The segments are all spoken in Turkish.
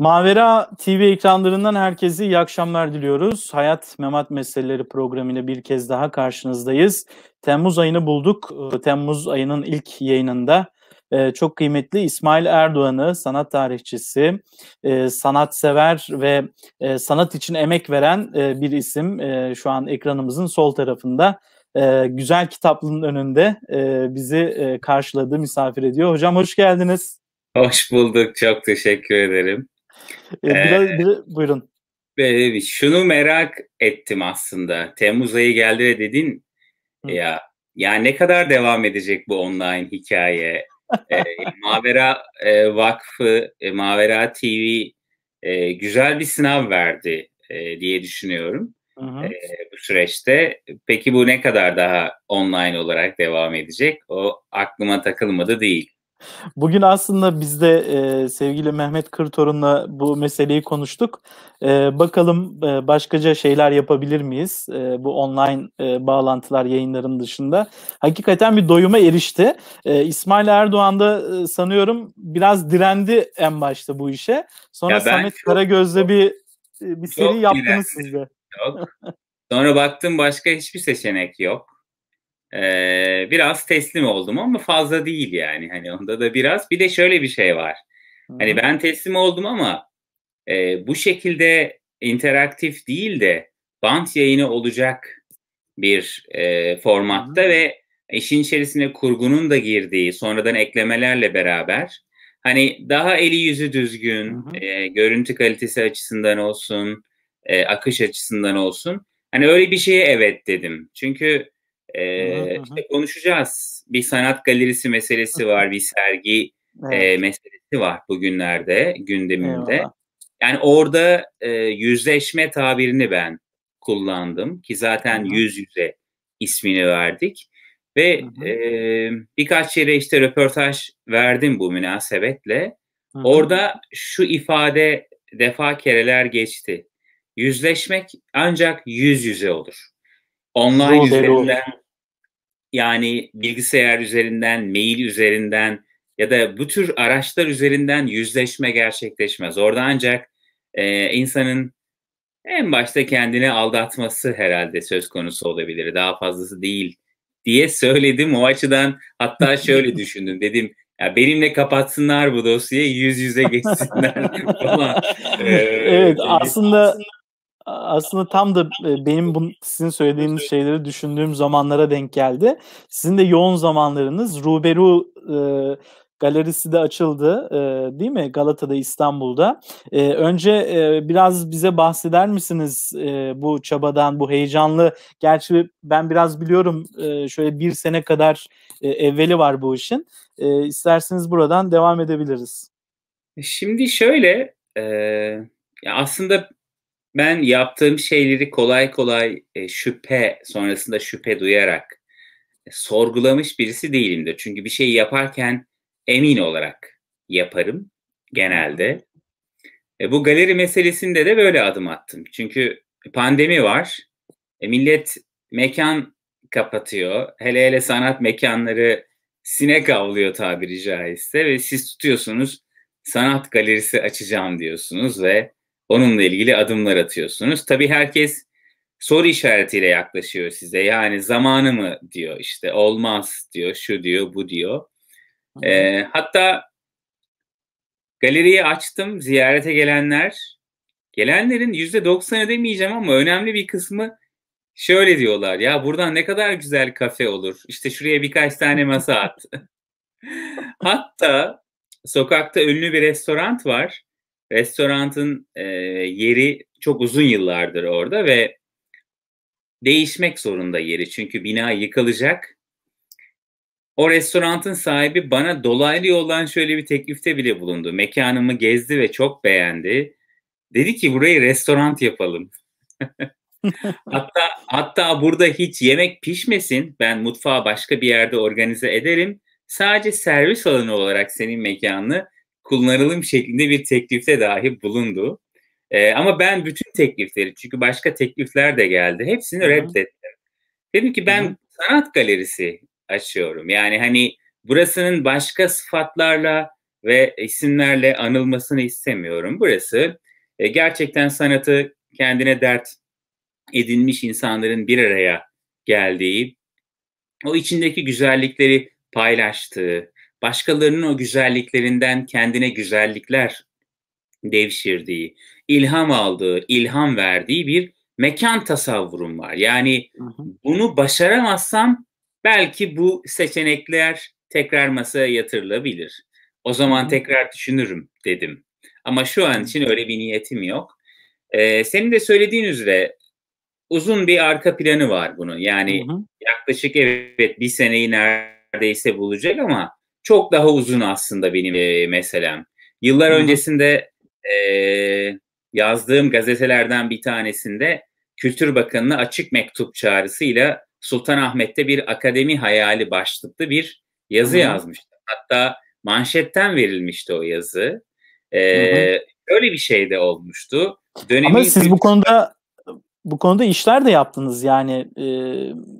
Mavera TV ekranlarından herkese iyi akşamlar diliyoruz. Hayat Memat Meseleleri programıyla bir kez daha karşınızdayız. Temmuz ayını bulduk. Ee, Temmuz ayının ilk yayınında ee, çok kıymetli İsmail Erdoğan'ı sanat tarihçisi, ee, sanatsever ve e, sanat için emek veren e, bir isim e, şu an ekranımızın sol tarafında. Güzel kitaplığın önünde bizi karşıladı, misafir ediyor. Hocam hoş geldiniz. Hoş bulduk. Çok teşekkür ederim. Ee, biraz, biraz, buyurun. E, şunu merak ettim aslında. Temmuz ayı geldi ve dedin Hı. ya ya ne kadar devam edecek bu online hikaye? e, Mavera e, Vakfı, e, Mavera TV e, güzel bir sınav verdi e, diye düşünüyorum E, bu süreçte. Peki bu ne kadar daha online olarak devam edecek? O aklıma takılmadı değil. Bugün aslında biz de e, sevgili Mehmet Kırtorun'la bu meseleyi konuştuk. E, bakalım e, başkaca şeyler yapabilir miyiz e, bu online e, bağlantılar yayınların dışında. Hakikaten bir doyuma erişti. E, İsmail Erdoğan da e, sanıyorum biraz direndi en başta bu işe. Sonra ya Samet çok, Karagöz'le bir e, bir seri yaptınız direndim. siz de. Yok. Sonra baktım başka hiçbir seçenek yok. Ee, biraz teslim oldum ama fazla değil yani. Hani onda da biraz. Bir de şöyle bir şey var. Hı-hı. Hani ben teslim oldum ama e, bu şekilde interaktif değil de bant yayını olacak bir e, formatta Hı-hı. ve işin içerisine kurgunun da girdiği sonradan eklemelerle beraber hani daha eli yüzü düzgün E, görüntü kalitesi açısından olsun e, akış açısından olsun hani öyle bir şeye evet dedim çünkü ee, hı hı. işte konuşacağız. Bir sanat galerisi meselesi var, bir sergi evet. e, meselesi var bugünlerde gündemimde. Eyvallah. Yani orada e, yüzleşme tabirini ben kullandım ki zaten Hı-hı. yüz yüze ismini verdik ve Hı-hı. e, birkaç yere işte röportaj verdim bu münasebetle. Hı-hı. Orada şu ifade defa kereler geçti. Yüzleşmek ancak yüz yüze olur. Online üzerinden yani bilgisayar üzerinden, mail üzerinden ya da bu tür araçlar üzerinden yüzleşme gerçekleşmez. Orada ancak e, insanın en başta kendini aldatması herhalde söz konusu olabilir. Daha fazlası değil diye söyledim. O açıdan hatta şöyle düşündüm. Dedim ya benimle kapatsınlar bu dosyayı yüz yüze geçsinler falan. Ee, evet, aslında, aslında aslında tam da e, benim bu, sizin söylediğiniz şeyleri düşündüğüm zamanlara denk geldi. Sizin de yoğun zamanlarınız Ruberu e, galerisi de açıldı e, değil mi Galata'da İstanbul'da. E, önce e, biraz bize bahseder misiniz e, bu çabadan bu heyecanlı gerçi ben biraz biliyorum e, şöyle bir sene kadar e, evveli var bu işin. E, isterseniz buradan devam edebiliriz. Şimdi şöyle e, aslında ben yaptığım şeyleri kolay kolay e, şüphe sonrasında şüphe duyarak e, sorgulamış birisi değilimdir. Çünkü bir şeyi yaparken emin olarak yaparım genelde. E, bu galeri meselesinde de böyle adım attım. Çünkü pandemi var. E, millet mekan kapatıyor. Hele hele sanat mekanları sinek avlıyor tabiri caizse ve siz tutuyorsunuz sanat galerisi açacağım diyorsunuz ve Onunla ilgili adımlar atıyorsunuz. Tabii herkes soru işaretiyle yaklaşıyor size. Yani zamanı mı diyor işte olmaz diyor, şu diyor, bu diyor. E, hatta galeriyi açtım ziyarete gelenler. Gelenlerin yüzde %90'ı demeyeceğim ama önemli bir kısmı şöyle diyorlar. Ya buradan ne kadar güzel kafe olur. İşte şuraya birkaç tane masa at. hatta sokakta ünlü bir restoran var. Restoranın e, yeri çok uzun yıllardır orada ve değişmek zorunda yeri. Çünkü bina yıkılacak. O restoranın sahibi bana dolaylı yoldan şöyle bir teklifte bile bulundu. Mekanımı gezdi ve çok beğendi. Dedi ki burayı restoran yapalım. hatta hatta burada hiç yemek pişmesin. Ben mutfağı başka bir yerde organize ederim. Sadece servis alanı olarak senin mekanını kullanalım şeklinde bir teklifte dahi bulundu. E, ama ben bütün teklifleri çünkü başka teklifler de geldi. Hepsini Hı-hı. reddettim. Dedim ki ben Hı-hı. sanat galerisi açıyorum. Yani hani burasının başka sıfatlarla ve isimlerle anılmasını istemiyorum. Burası e, gerçekten sanatı kendine dert edinmiş insanların bir araya geldiği, o içindeki güzellikleri paylaştığı, başkalarının o güzelliklerinden kendine güzellikler devşirdiği, ilham aldığı, ilham verdiği bir mekan tasavvurum var. Yani bunu başaramazsam belki bu seçenekler tekrar masaya yatırılabilir. O zaman tekrar düşünürüm dedim. Ama şu an için öyle bir niyetim yok. Ee, senin de söylediğin üzere uzun bir arka planı var bunun. Yani hı hı. yaklaşık evet bir seneyi neredeyse bulacak ama çok daha uzun aslında benim e, meselem. Yıllar hmm. öncesinde e, yazdığım gazetelerden bir tanesinde Kültür Bakanı'na açık mektup çağrısıyla Sultanahmet'te bir akademi hayali başlıklı bir yazı hmm. yazmıştım. Hatta manşetten verilmişti o yazı. Ee, hmm. Öyle bir şey de olmuştu. Dönemi Ama siz bu konuda bu konuda işler de yaptınız yani e,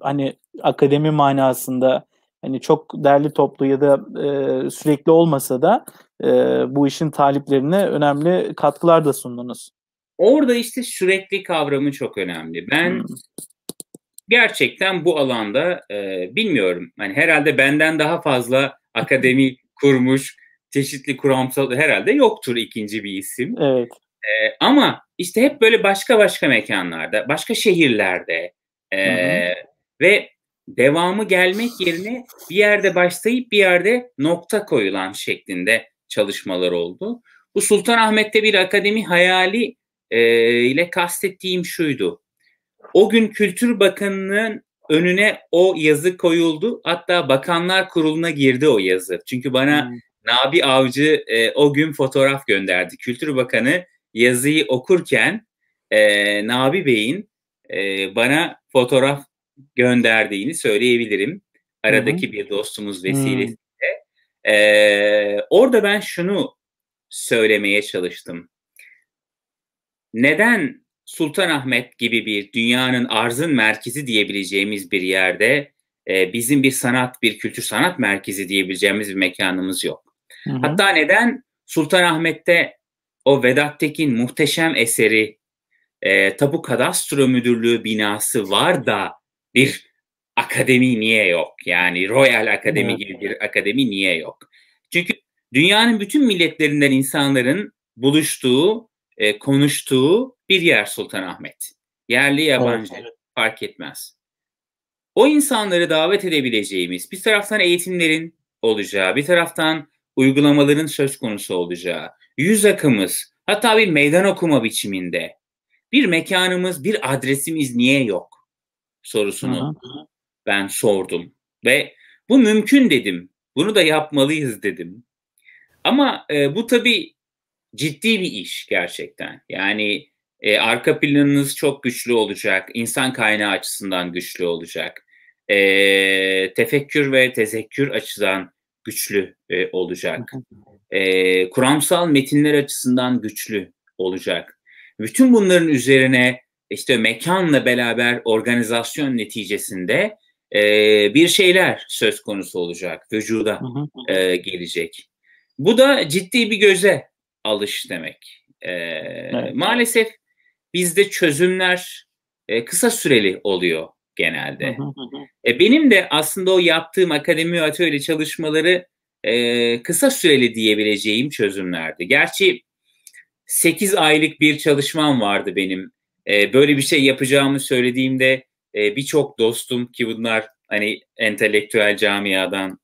hani akademi manasında hani çok derli toplu ya da e, sürekli olmasa da e, bu işin taliplerine önemli katkılar da sundunuz. Orada işte sürekli kavramı çok önemli. Ben hmm. gerçekten bu alanda e, bilmiyorum. Yani herhalde benden daha fazla akademi kurmuş, çeşitli kuramsal herhalde yoktur ikinci bir isim. Evet. E, ama işte hep böyle başka başka mekanlarda, başka şehirlerde e, hı ve devamı gelmek yerine bir yerde başlayıp bir yerde nokta koyulan şeklinde çalışmalar oldu. Bu Sultanahmet'te bir akademi hayali e, ile kastettiğim şuydu. O gün Kültür Bakanı'nın önüne o yazı koyuldu. Hatta Bakanlar Kurulu'na girdi o yazı. Çünkü bana hmm. Nabi Avcı e, o gün fotoğraf gönderdi. Kültür Bakanı yazıyı okurken e, Nabi Bey'in e, bana fotoğraf gönderdiğini söyleyebilirim. Aradaki Hı-hı. bir dostumuz vesilesiyle. Ee, orada ben şunu söylemeye çalıştım. Neden Sultanahmet gibi bir dünyanın arzın merkezi diyebileceğimiz bir yerde e, bizim bir sanat, bir kültür sanat merkezi diyebileceğimiz bir mekanımız yok. Hı-hı. Hatta neden Sultanahmet'te o Vedat Tekin muhteşem eseri e, Tapu Kadastro Müdürlüğü binası var da bir akademi niye yok? Yani Royal Akademi gibi bir akademi niye yok? Çünkü dünyanın bütün milletlerinden insanların buluştuğu, e, konuştuğu bir yer Sultanahmet. Yerli yabancı evet. fark etmez. O insanları davet edebileceğimiz bir taraftan eğitimlerin olacağı, bir taraftan uygulamaların söz konusu olacağı, yüz akımız, hatta bir meydan okuma biçiminde bir mekanımız, bir adresimiz niye yok? sorusunu Aha. ben sordum ve bu mümkün dedim. Bunu da yapmalıyız dedim. Ama e, bu tabii ciddi bir iş gerçekten. Yani e, arka planınız çok güçlü olacak, insan kaynağı açısından güçlü olacak, e, tefekkür ve tezekkür açısından güçlü e, olacak, e, kuramsal metinler açısından güçlü olacak. Bütün bunların üzerine işte mekanla beraber organizasyon neticesinde e, bir şeyler söz konusu olacak, vücuda e, gelecek. Bu da ciddi bir göze alış demek. E, evet. Maalesef bizde çözümler e, kısa süreli oluyor genelde. e, benim de aslında o yaptığım akademi atölye çalışmaları e, kısa süreli diyebileceğim çözümlerdi. Gerçi 8 aylık bir çalışmam vardı benim e, böyle bir şey yapacağımı söylediğimde e, birçok dostum ki bunlar hani entelektüel camiadan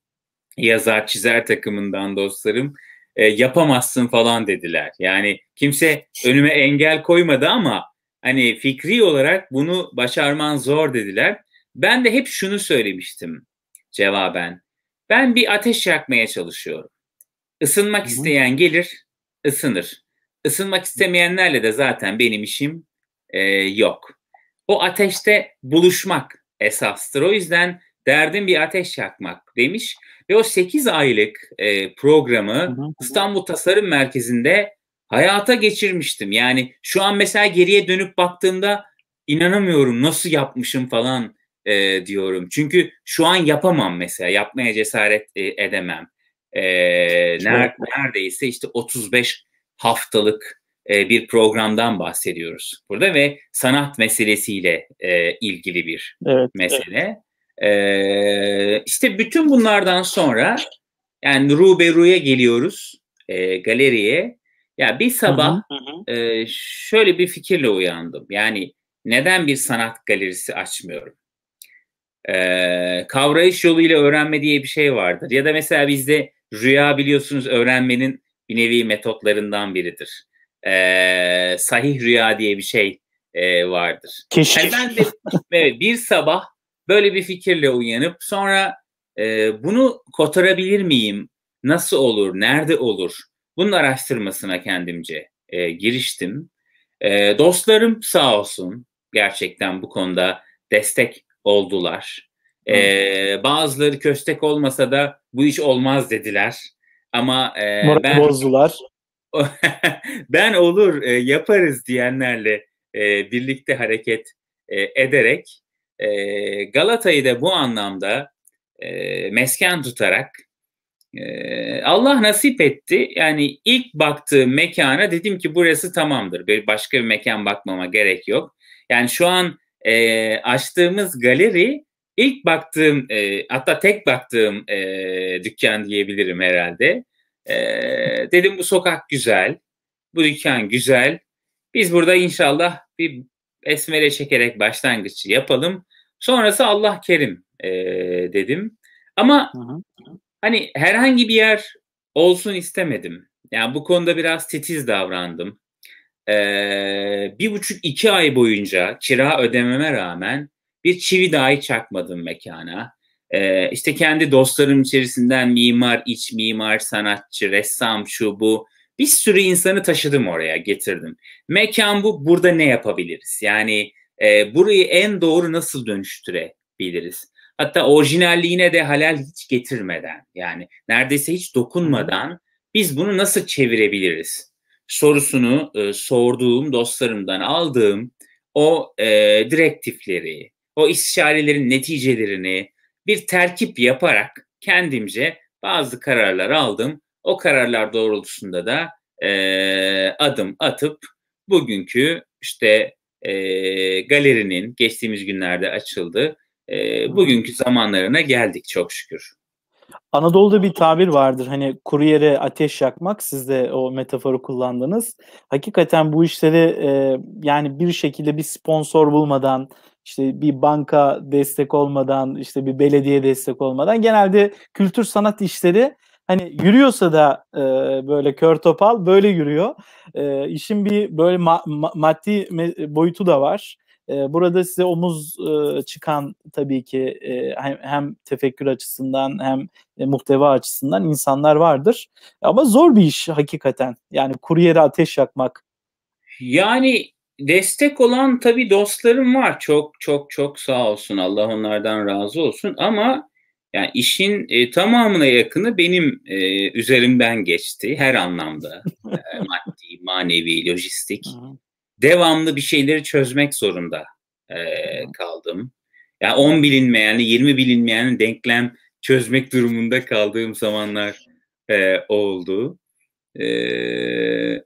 yazar çizer takımından dostlarım e, yapamazsın falan dediler. Yani kimse önüme engel koymadı ama hani fikri olarak bunu başarman zor dediler. Ben de hep şunu söylemiştim cevaben. Ben bir ateş yakmaya çalışıyorum. Isınmak isteyen gelir, ısınır. Isınmak istemeyenlerle de zaten benim işim e, yok. O ateşte buluşmak esastır. O yüzden derdin bir ateş yakmak demiş ve o 8 aylık e, programı İstanbul Tasarım Merkezi'nde hayata geçirmiştim. Yani şu an mesela geriye dönüp baktığımda inanamıyorum nasıl yapmışım falan e, diyorum. Çünkü şu an yapamam mesela yapmaya cesaret e, edemem. E, ner- neredeyse işte 35 haftalık e, bir programdan bahsediyoruz burada ve sanat meselesiyle e, ilgili bir evet, mesele. Evet. E, işte bütün bunlardan sonra yani Ruberu'ya geliyoruz e, galeriye. Ya bir sabah hı hı. E, şöyle bir fikirle uyandım. Yani neden bir sanat galerisi açmıyorum? E, kavrayış yoluyla öğrenme diye bir şey vardır. Ya da mesela bizde rüya biliyorsunuz öğrenmenin bir nevi metotlarından biridir e, sahih rüya diye bir şey e, vardır. Keşke. Yani ben de evet, bir sabah böyle bir fikirle uyanıp sonra e, bunu kotarabilir miyim? Nasıl olur? Nerede olur? Bunun araştırmasına kendimce e, giriştim. E, dostlarım sağ olsun gerçekten bu konuda destek oldular. E, bazıları köstek olmasa da bu iş olmaz dediler. Ama e, ben bozdular. ben olur e, yaparız diyenlerle e, birlikte hareket e, ederek e, Galata'yı da bu anlamda e, mesken tutarak e, Allah nasip etti. Yani ilk baktığı mekana dedim ki burası tamamdır. Bir başka bir mekan bakmama gerek yok. Yani şu an e, açtığımız galeri ilk baktığım e, hatta tek baktığım e, dükkan diyebilirim herhalde. E, dedim bu sokak güzel, bu dükkan güzel. Biz burada inşallah bir esmele çekerek başlangıcı yapalım. Sonrası Allah kerim e, dedim. Ama hani herhangi bir yer olsun istemedim. Yani bu konuda biraz titiz davrandım. Ee, bir buçuk iki ay boyunca kira ödememe rağmen bir çivi dahi çakmadım mekana. E, işte kendi dostlarım içerisinden mimar, iç mimar, sanatçı, ressam, şu bu bir sürü insanı taşıdım oraya getirdim. Mekan bu burada ne yapabiliriz? Yani e, burayı en doğru nasıl dönüştürebiliriz? Hatta orijinalliğine de halal hiç getirmeden yani neredeyse hiç dokunmadan biz bunu nasıl çevirebiliriz? Sorusunu e, sorduğum dostlarımdan aldığım o e, direktifleri, o istişarelerin neticelerini bir terkip yaparak kendimce bazı kararlar aldım. O kararlar doğrultusunda da e, adım atıp bugünkü işte e, galerinin geçtiğimiz günlerde açıldı. E, bugünkü zamanlarına geldik çok şükür. Anadolu'da bir tabir vardır hani kuryere ateş yakmak siz de o metaforu kullandınız. Hakikaten bu işleri e, yani bir şekilde bir sponsor bulmadan işte bir banka destek olmadan, işte bir belediye destek olmadan genelde kültür sanat işleri hani yürüyorsa da e, böyle kör topal böyle yürüyor. E, işin bir böyle ma- ma- maddi boyutu da var. E, burada size omuz e, çıkan tabii ki e, hem, hem tefekkür açısından hem e, muhteva açısından insanlar vardır. Ama zor bir iş hakikaten. Yani kuru yere ateş yakmak. Yani destek olan tabii dostlarım var. Çok çok çok sağ olsun. Allah onlardan razı olsun. Ama yani işin e, tamamına yakını benim e, üzerimden geçti her anlamda. e, maddi, manevi, lojistik. Devamlı bir şeyleri çözmek zorunda e, kaldım. yani 10 bilinmeyenli, 20 bilinmeyenin denklem çözmek durumunda kaldığım zamanlar e, oldu. E,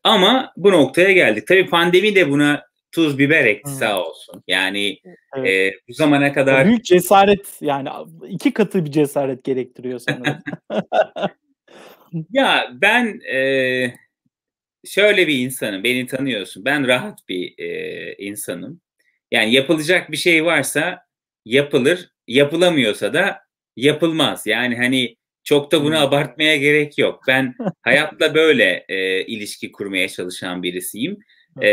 ama bu noktaya geldik. Tabii pandemi de buna tuz biber ekti sağ olsun. Yani evet. e, bu zamana kadar... Büyük cesaret yani iki katı bir cesaret gerektiriyor sanırım. ya ben e, şöyle bir insanım. Beni tanıyorsun. Ben rahat bir e, insanım. Yani yapılacak bir şey varsa yapılır. Yapılamıyorsa da yapılmaz. Yani hani çok da bunu hmm. abartmaya gerek yok. Ben hayatla böyle e, ilişki kurmaya çalışan birisiyim. E,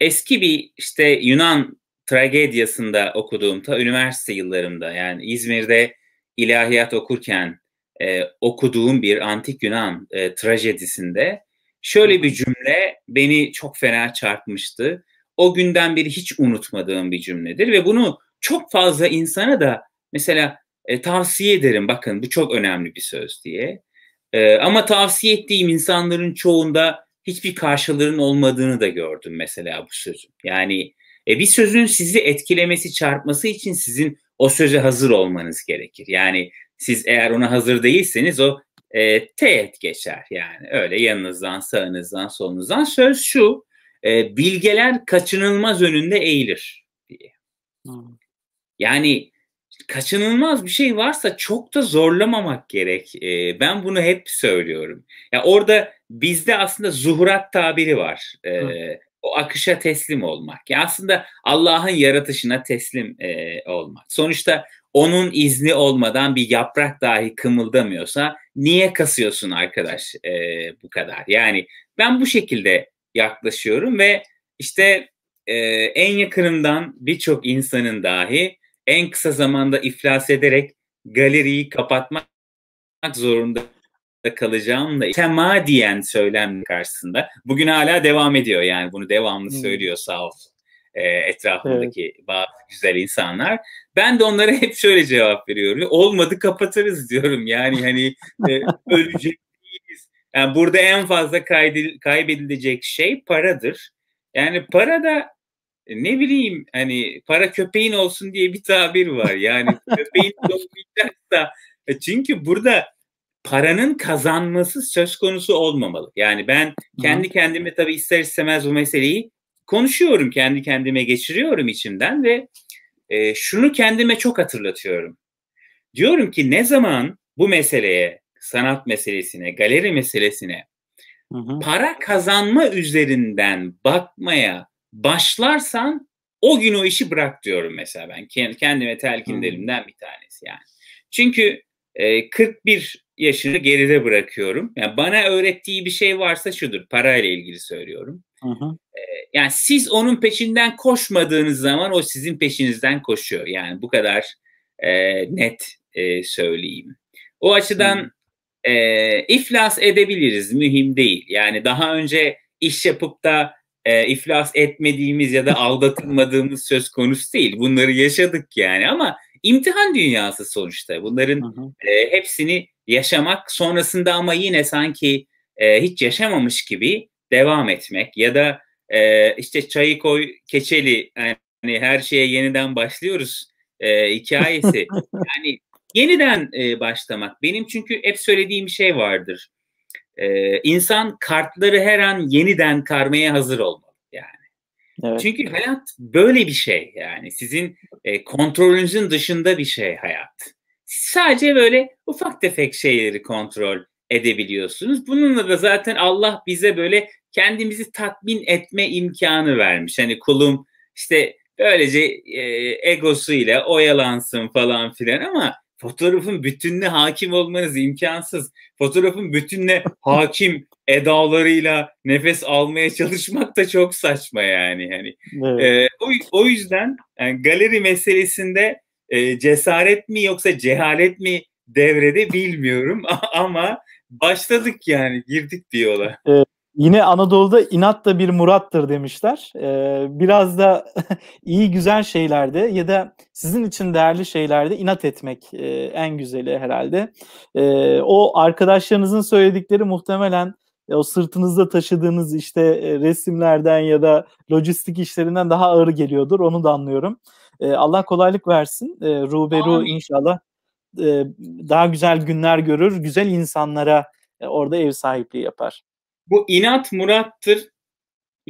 eski bir işte Yunan tragedyasında okuduğum ta üniversite yıllarımda yani İzmir'de ilahiyat okurken e, okuduğum bir antik Yunan e, trajedisinde şöyle bir cümle beni çok fena çarpmıştı. O günden beri hiç unutmadığım bir cümledir ve bunu çok fazla insana da mesela e, tavsiye ederim bakın bu çok önemli bir söz diye. E, ama tavsiye ettiğim insanların çoğunda hiçbir karşılığının olmadığını da gördüm mesela bu sözün. Yani e, bir sözün sizi etkilemesi, çarpması için sizin o söze hazır olmanız gerekir. Yani siz eğer ona hazır değilseniz o e, teğet geçer. Yani öyle yanınızdan, sağınızdan, solunuzdan. Söz şu, e, bilgeler kaçınılmaz önünde eğilir diye. Yani kaçınılmaz bir şey varsa çok da zorlamamak gerek. E, ben bunu hep söylüyorum. Ya orada bizde aslında zuhurat tabiri var. E, o akışa teslim olmak. Ya aslında Allah'ın yaratışına teslim e, olmak. Sonuçta onun izni olmadan bir yaprak dahi kımıldamıyorsa niye kasıyorsun arkadaş e, bu kadar? Yani ben bu şekilde yaklaşıyorum ve işte e, en yakınımdan birçok insanın dahi en kısa zamanda iflas ederek galeriyi kapatmak zorunda kalacağım da tema diyen söylem karşısında bugün hala devam ediyor yani bunu devamlı hmm. söylüyor sağ olsun e, etrafındaki evet. bazı güzel insanlar. Ben de onlara hep şöyle cevap veriyorum. Olmadı kapatırız diyorum. Yani hani e, ölecek değiliz. Yani burada en fazla kaybedilecek şey paradır. Yani para da e, ne bileyim hani para köpeğin olsun diye bir tabir var. Yani köpeğin da e, çünkü burada paranın kazanması söz konusu olmamalı. Yani ben kendi kendime tabii ister istemez bu meseleyi konuşuyorum. Kendi kendime geçiriyorum içimden ve e, şunu kendime çok hatırlatıyorum. Diyorum ki ne zaman bu meseleye, sanat meselesine, galeri meselesine hı hı. para kazanma üzerinden bakmaya başlarsan o gün o işi bırak diyorum mesela ben. Kendime telkinlerimden bir tanesi yani. Çünkü e, 41 yaşını geride bırakıyorum. Yani bana öğrettiği bir şey varsa şudur. Parayla ilgili söylüyorum. Hı hı. E, yani siz onun peşinden koşmadığınız zaman o sizin peşinizden koşuyor. Yani bu kadar e, net e, söyleyeyim. O açıdan e, iflas edebiliriz. Mühim değil. Yani daha önce iş yapıp da e, iflas etmediğimiz ya da aldatılmadığımız söz konusu değil. Bunları yaşadık yani ama imtihan dünyası sonuçta. Bunların E, hepsini yaşamak sonrasında ama yine sanki e, hiç yaşamamış gibi devam etmek ya da e, işte çayı koy keçeli yani her şeye yeniden başlıyoruz e, hikayesi. yani yeniden e, başlamak. Benim çünkü hep söylediğim şey vardır. Ee, insan kartları her an yeniden karmaya hazır olmalı yani. Evet. Çünkü hayat böyle bir şey yani. Sizin e, kontrolünüzün dışında bir şey hayat. Sadece böyle ufak tefek şeyleri kontrol edebiliyorsunuz. Bununla da zaten Allah bize böyle kendimizi tatmin etme imkanı vermiş. Hani kulum işte böylece e, egosuyla oyalansın falan filan ama fotoğrafın bütününe hakim olmanız imkansız. Fotoğrafın bütününe hakim edalarıyla nefes almaya çalışmak da çok saçma yani. Hani. evet. e, o, o yüzden yani galeri meselesinde e, cesaret mi yoksa cehalet mi devrede bilmiyorum ama başladık yani girdik diyorlar. Evet. Yine Anadolu'da inat da bir murattır demişler. Ee, biraz da iyi güzel şeylerde ya da sizin için değerli şeylerde inat etmek e, en güzeli herhalde. E, o arkadaşlarınızın söyledikleri muhtemelen e, o sırtınızda taşıdığınız işte e, resimlerden ya da lojistik işlerinden daha ağır geliyordur. Onu da anlıyorum. E, Allah kolaylık versin. E, Ruberu inşallah e, daha güzel günler görür, güzel insanlara e, orada ev sahipliği yapar bu inat murattır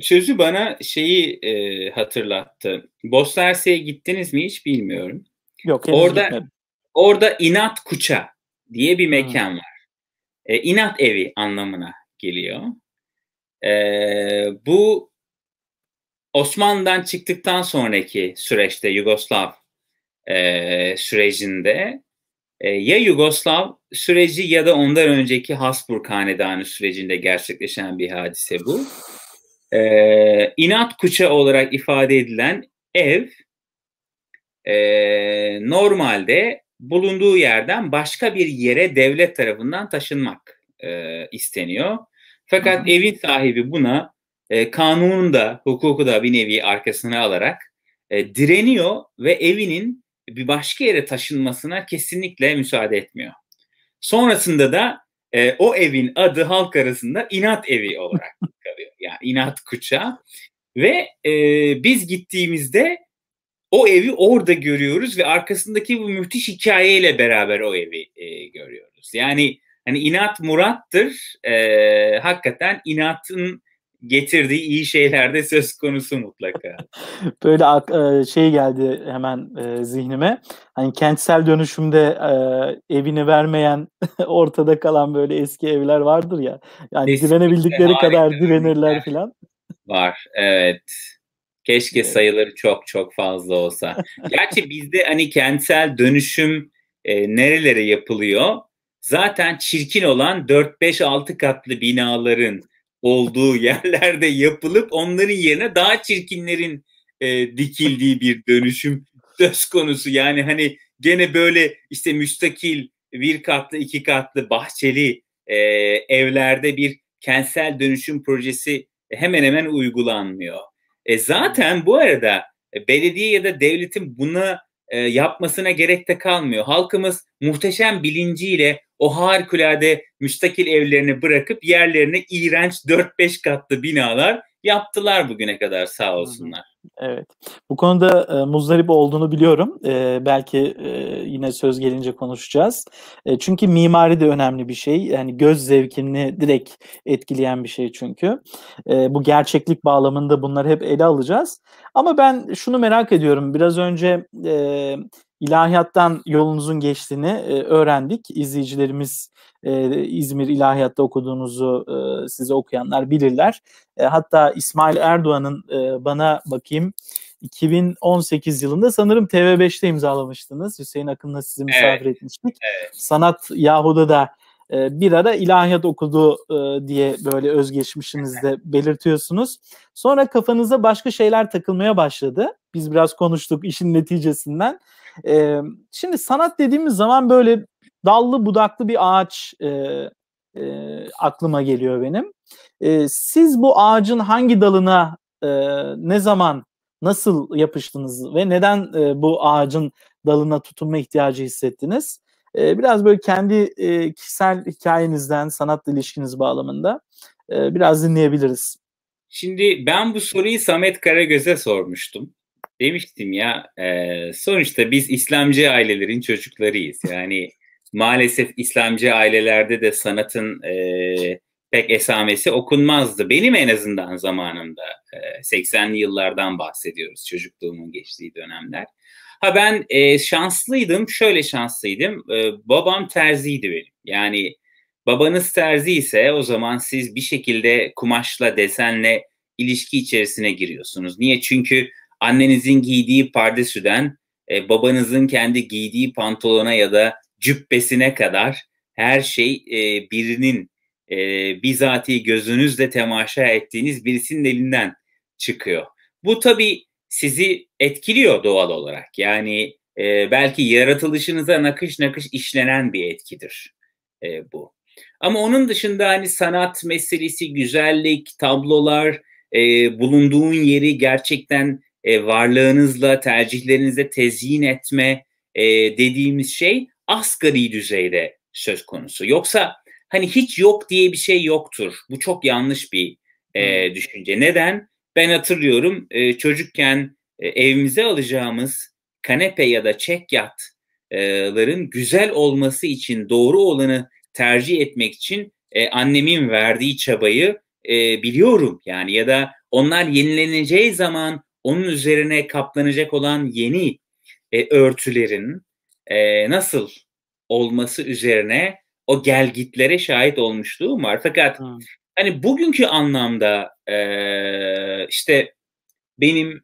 sözü bana şeyi e, hatırlattı. Bosna gittiniz mi hiç bilmiyorum. Yok. Orada gitmedim. orada inat kuça diye bir mekan hmm. var. E, inat evi anlamına geliyor. E, bu Osmanlı'dan çıktıktan sonraki süreçte Yugoslav e, sürecinde e, ya Yugoslav süreci ya da ondan önceki Habsburg Hanedanı sürecinde gerçekleşen bir hadise bu. Ee, inat kuça olarak ifade edilen ev e, normalde bulunduğu yerden başka bir yere devlet tarafından taşınmak e, isteniyor. Fakat hmm. evin sahibi buna e, kanunu da hukuku da bir nevi arkasına alarak e, direniyor ve evinin bir başka yere taşınmasına kesinlikle müsaade etmiyor. Sonrasında da e, o evin adı halk arasında inat evi olarak kalıyor. Yani inat kuça ve e, biz gittiğimizde o evi orada görüyoruz ve arkasındaki bu müthiş hikayeyle beraber o evi e, görüyoruz. Yani hani inat murattır. E, hakikaten inatın getirdiği iyi şeylerde söz konusu mutlaka. Böyle e, şey geldi hemen e, zihnime. Hani kentsel dönüşümde e, evini vermeyen ortada kalan böyle eski evler vardır ya. Yani Kesinlikle, direnebildikleri kadar direnirler filan. Var evet. Keşke evet. sayıları çok çok fazla olsa. Gerçi bizde hani kentsel dönüşüm e, nerelere yapılıyor? Zaten çirkin olan 4-5-6 katlı binaların olduğu yerlerde yapılıp onların yerine daha çirkinlerin e, dikildiği bir dönüşüm söz konusu. Yani hani gene böyle işte müstakil bir katlı iki katlı bahçeli e, evlerde bir kentsel dönüşüm projesi hemen hemen uygulanmıyor. E zaten bu arada e, belediye ya da devletin buna e, yapmasına gerek de kalmıyor. Halkımız muhteşem bilinciyle o harikulade müstakil evlerini bırakıp yerlerine iğrenç 4-5 katlı binalar yaptılar bugüne kadar sağ olsunlar. Evet. Bu konuda e, muzdarip olduğunu biliyorum. E, belki e, yine söz gelince konuşacağız. E, çünkü mimari de önemli bir şey. Yani göz zevkini direkt etkileyen bir şey çünkü. E, bu gerçeklik bağlamında bunları hep ele alacağız. Ama ben şunu merak ediyorum. Biraz önce e, ilahiyattan yolunuzun geçtiğini e, öğrendik. İzleyicilerimiz e, İzmir İlahiyat'ta okuduğunuzu e, size okuyanlar bilirler. E, hatta İsmail Erdoğan'ın e, bana bakayım 2018 yılında sanırım TV5'te imzalamıştınız. Hüseyin Akın'la sizi misafir evet. etmiştik. Evet. Sanat Yahuda da e, bir ara ilahiyat okudu e, diye böyle özgeçmişinizde evet. belirtiyorsunuz. Sonra kafanıza başka şeyler takılmaya başladı. Biz biraz konuştuk işin neticesinden. E, şimdi sanat dediğimiz zaman böyle dallı budaklı bir ağaç e, e, aklıma geliyor benim. E, siz bu ağacın hangi dalına e, ne zaman nasıl yapıştınız ve neden e, bu ağacın dalına tutunma ihtiyacı hissettiniz? E, biraz böyle kendi e, kişisel hikayenizden, sanatla ilişkiniz bağlamında e, biraz dinleyebiliriz. Şimdi ben bu soruyu Samet Karagöz'e sormuştum demiştim ya e, sonuçta biz İslamcı ailelerin çocuklarıyız. Yani maalesef İslamcı ailelerde de sanatın e, pek esamesi okunmazdı. Benim en azından zamanımda e, 80'li yıllardan bahsediyoruz çocukluğumun geçtiği dönemler. Ha ben e, şanslıydım, şöyle şanslıydım. E, babam terziydi benim. Yani babanız terzi ise o zaman siz bir şekilde kumaşla, desenle ilişki içerisine giriyorsunuz. Niye? Çünkü annenizin giydiği pardesüden e, babanızın kendi giydiği pantolona ya da cübbesine kadar her şey e, birinin e, bizatihi gözünüzle temaşa ettiğiniz birisinin elinden çıkıyor. Bu tabi sizi etkiliyor doğal olarak. Yani e, belki yaratılışınıza nakış nakış işlenen bir etkidir e, bu. Ama onun dışında hani sanat meselesi, güzellik, tablolar, e, bulunduğun yeri gerçekten e, varlığınızla, tercihlerinizle tezyin etme e, dediğimiz şey asgari düzeyde söz konusu. Yoksa hani hiç yok diye bir şey yoktur. Bu çok yanlış bir e, düşünce. Neden? Ben hatırlıyorum e, çocukken e, evimize alacağımız kanepe ya da çek çekyatların güzel olması için doğru olanı tercih etmek için e, annemin verdiği çabayı e, biliyorum yani ya da onlar yenileneceği zaman onun üzerine kaplanacak olan yeni e, örtülerin e, nasıl olması üzerine o gelgitlere şahit olmuşluğum var. Fakat hmm. hani bugünkü anlamda e, işte benim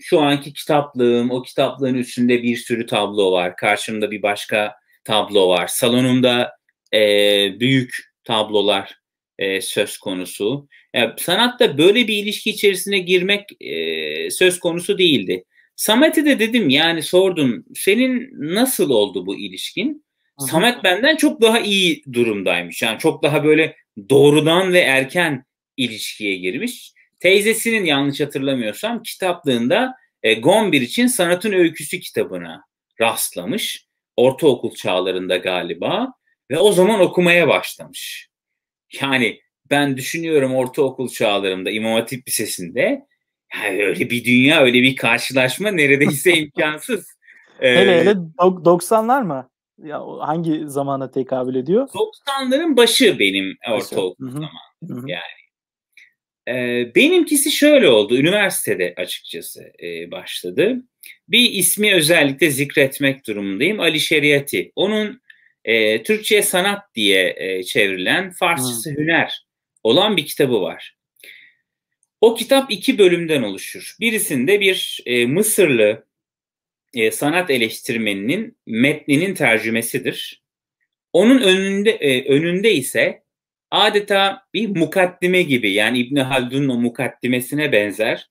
şu anki kitaplığım, o kitaplığın üstünde bir sürü tablo var. Karşımda bir başka tablo var. Salonumda e, büyük tablolar e, söz konusu. Yani e, sanatta böyle bir ilişki içerisine girmek e, söz konusu değildi. Samet'e de dedim yani sordum senin nasıl oldu bu ilişkin? Aha. Samet benden çok daha iyi durumdaymış. Yani çok daha böyle doğrudan ve erken ilişkiye girmiş. Teyzesinin yanlış hatırlamıyorsam kitaplığında e, Gombir için Sanatın Öyküsü kitabına rastlamış. Ortaokul çağlarında galiba ve o zaman okumaya başlamış. Yani ben düşünüyorum ortaokul çağlarımda İmam Hatip Lisesi'nde yani öyle bir dünya, öyle bir karşılaşma neredeyse imkansız. Ee, hele hele 90'lar mı? Ya hangi zamana tekabül ediyor? 90'ların başı benim ortaokul zamanım yani. Ee, benimkisi şöyle oldu. Üniversitede açıkçası e, başladı. Bir ismi özellikle zikretmek durumundayım. Ali Şeriati. Onun e, Türkçe'ye sanat diye e, çevrilen Farsçası hmm. hüner olan bir kitabı var. O kitap iki bölümden oluşur. Birisinde bir e, Mısırlı e, sanat eleştirmeninin metninin tercümesidir. Onun önünde e, önünde ise adeta bir mukaddime gibi yani İbn Haldun'un o mukaddimesine benzer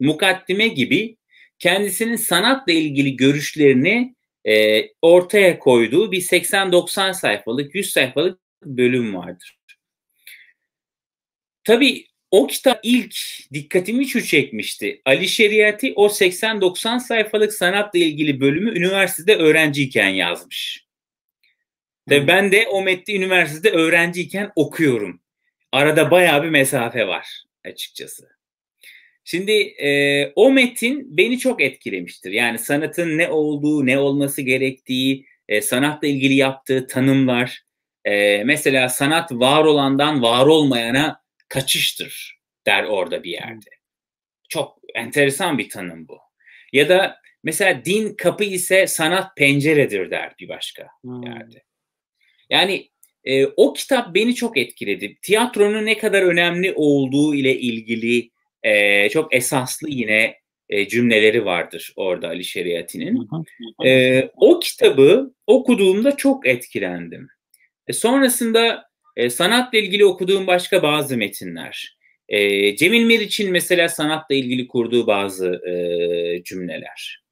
mukaddime gibi kendisinin sanatla ilgili görüşlerini e, ortaya koyduğu bir 80-90 sayfalık, 100 sayfalık bölüm vardır. Tabii o kitap ilk dikkatimi şu çekmişti. Ali Şeriati o 80-90 sayfalık sanatla ilgili bölümü üniversitede öğrenciyken yazmış. Ve hmm. ben de o metni üniversitede öğrenciyken okuyorum. Arada bayağı bir mesafe var açıkçası. Şimdi e, o metin beni çok etkilemiştir. Yani sanatın ne olduğu, ne olması gerektiği, e, sanatla ilgili yaptığı tanımlar. E, mesela sanat var olandan var olmayana kaçıştır der orada bir yerde. Çok enteresan bir tanım bu. Ya da mesela din kapı ise sanat penceredir der bir başka hmm. yerde. Yani e, o kitap beni çok etkiledi. Tiyatronun ne kadar önemli olduğu ile ilgili e, çok esaslı yine e, cümleleri vardır orada Ali Şeriati'nin. E, o kitabı okuduğumda çok etkilendim. E, sonrasında e, sanatla ilgili okuduğum başka bazı metinler. E, Cemil Meriç'in mesela sanatla ilgili kurduğu bazı e, cümleler.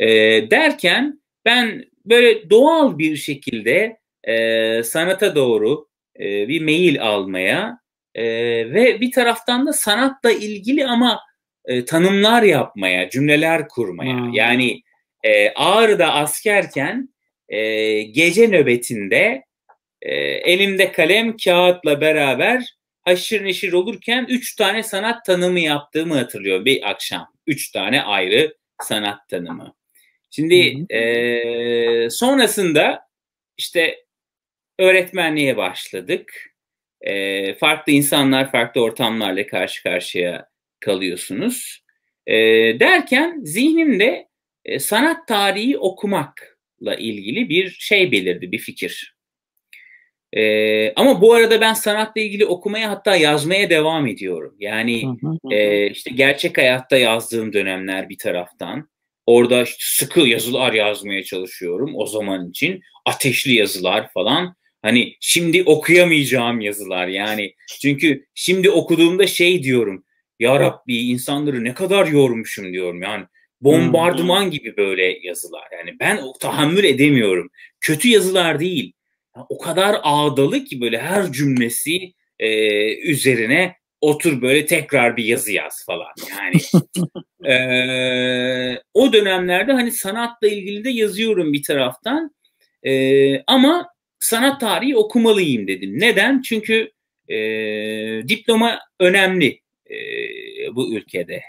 E, derken ben böyle doğal bir şekilde e, sanata doğru e, bir mail almaya e, ve bir taraftan da sanatla ilgili ama e, tanımlar yapmaya, cümleler kurmaya. Hmm. Yani e, Ağrı'da askerken e, gece nöbetinde e, elimde kalem kağıtla beraber haşır neşir olurken üç tane sanat tanımı yaptığımı hatırlıyorum bir akşam. Üç tane ayrı sanat tanımı. Şimdi E, sonrasında işte öğretmenliğe başladık. E, farklı insanlar, farklı ortamlarla karşı karşıya kalıyorsunuz. E, derken zihnimde e, sanat tarihi okumakla ilgili bir şey belirdi, bir fikir. E, ama bu arada ben sanatla ilgili okumaya hatta yazmaya devam ediyorum. Yani e, işte gerçek hayatta yazdığım dönemler bir taraftan. Orada işte sıkı yazılar yazmaya çalışıyorum o zaman için. Ateşli yazılar falan. Hani şimdi okuyamayacağım yazılar yani. Çünkü şimdi okuduğumda şey diyorum. Ya Rabbi insanları ne kadar yormuşum diyorum yani. Bombardıman hmm. gibi böyle yazılar. Yani ben tahammül edemiyorum. Kötü yazılar değil. o kadar ağdalı ki böyle her cümlesi e, üzerine otur böyle tekrar bir yazı yaz falan yani. ee, o dönemlerde hani sanatla ilgili de yazıyorum bir taraftan ee, ama sanat tarihi okumalıyım dedim. Neden? Çünkü e, diploma önemli e, bu ülkede.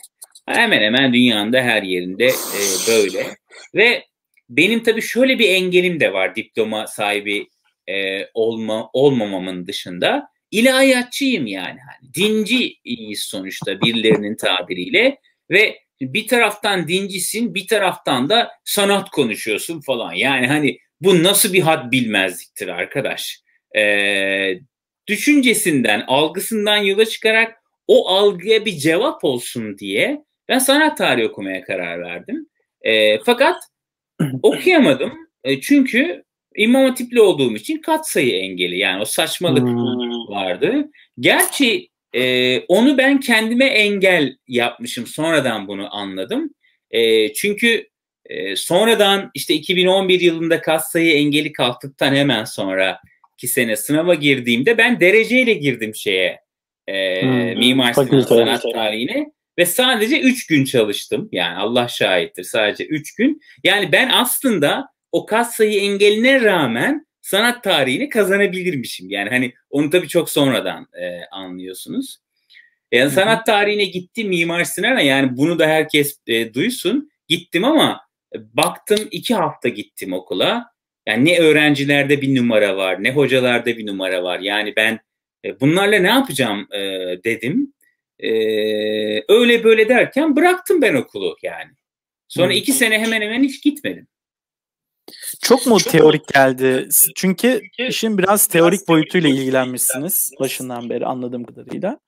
Hemen hemen dünyanın da her yerinde e, böyle. Ve benim tabii şöyle bir engelim de var diploma sahibi e, olma olmamamın dışında. İlahiyatçıyım yani. Hani dinci sonuçta birilerinin tabiriyle ve bir taraftan dincisin bir taraftan da sanat konuşuyorsun falan. Yani hani bu nasıl bir had bilmezliktir arkadaş? E, düşüncesinden, algısından yola çıkarak o algıya bir cevap olsun diye ben sanat tarihi okumaya karar verdim. E, fakat okuyamadım. E, çünkü İmam Hatipli olduğum için katsayı engeli yani o saçmalık hmm. vardı. Gerçi e, onu ben kendime engel yapmışım. Sonradan bunu anladım. E, çünkü ee, sonradan işte 2011 yılında kassayı engeli kalktıktan hemen sonra sonraki sene sınava girdiğimde ben dereceyle girdim şeye e, hmm, Mimar Sinan Sanat Tarihi'ne ve sadece 3 gün çalıştım. Yani Allah şahittir sadece 3 gün. Yani ben aslında o kassayı engeline rağmen sanat tarihini kazanabilirmişim. Yani hani onu tabii çok sonradan e, anlıyorsunuz. Yani sanat tarihine gittim Mimar Sinan'a yani bunu da herkes e, duysun. Gittim ama Baktım iki hafta gittim okula. Yani ne öğrencilerde bir numara var, ne hocalarda bir numara var. Yani ben e, bunlarla ne yapacağım e, dedim. E, öyle böyle derken bıraktım ben okulu yani. Sonra hmm. iki sene hemen hemen hiç gitmedim. Çok mu Çok teorik geldi? Çünkü işin biraz teorik boyutuyla ilgilenmişsiniz başından beri anladığım kadarıyla.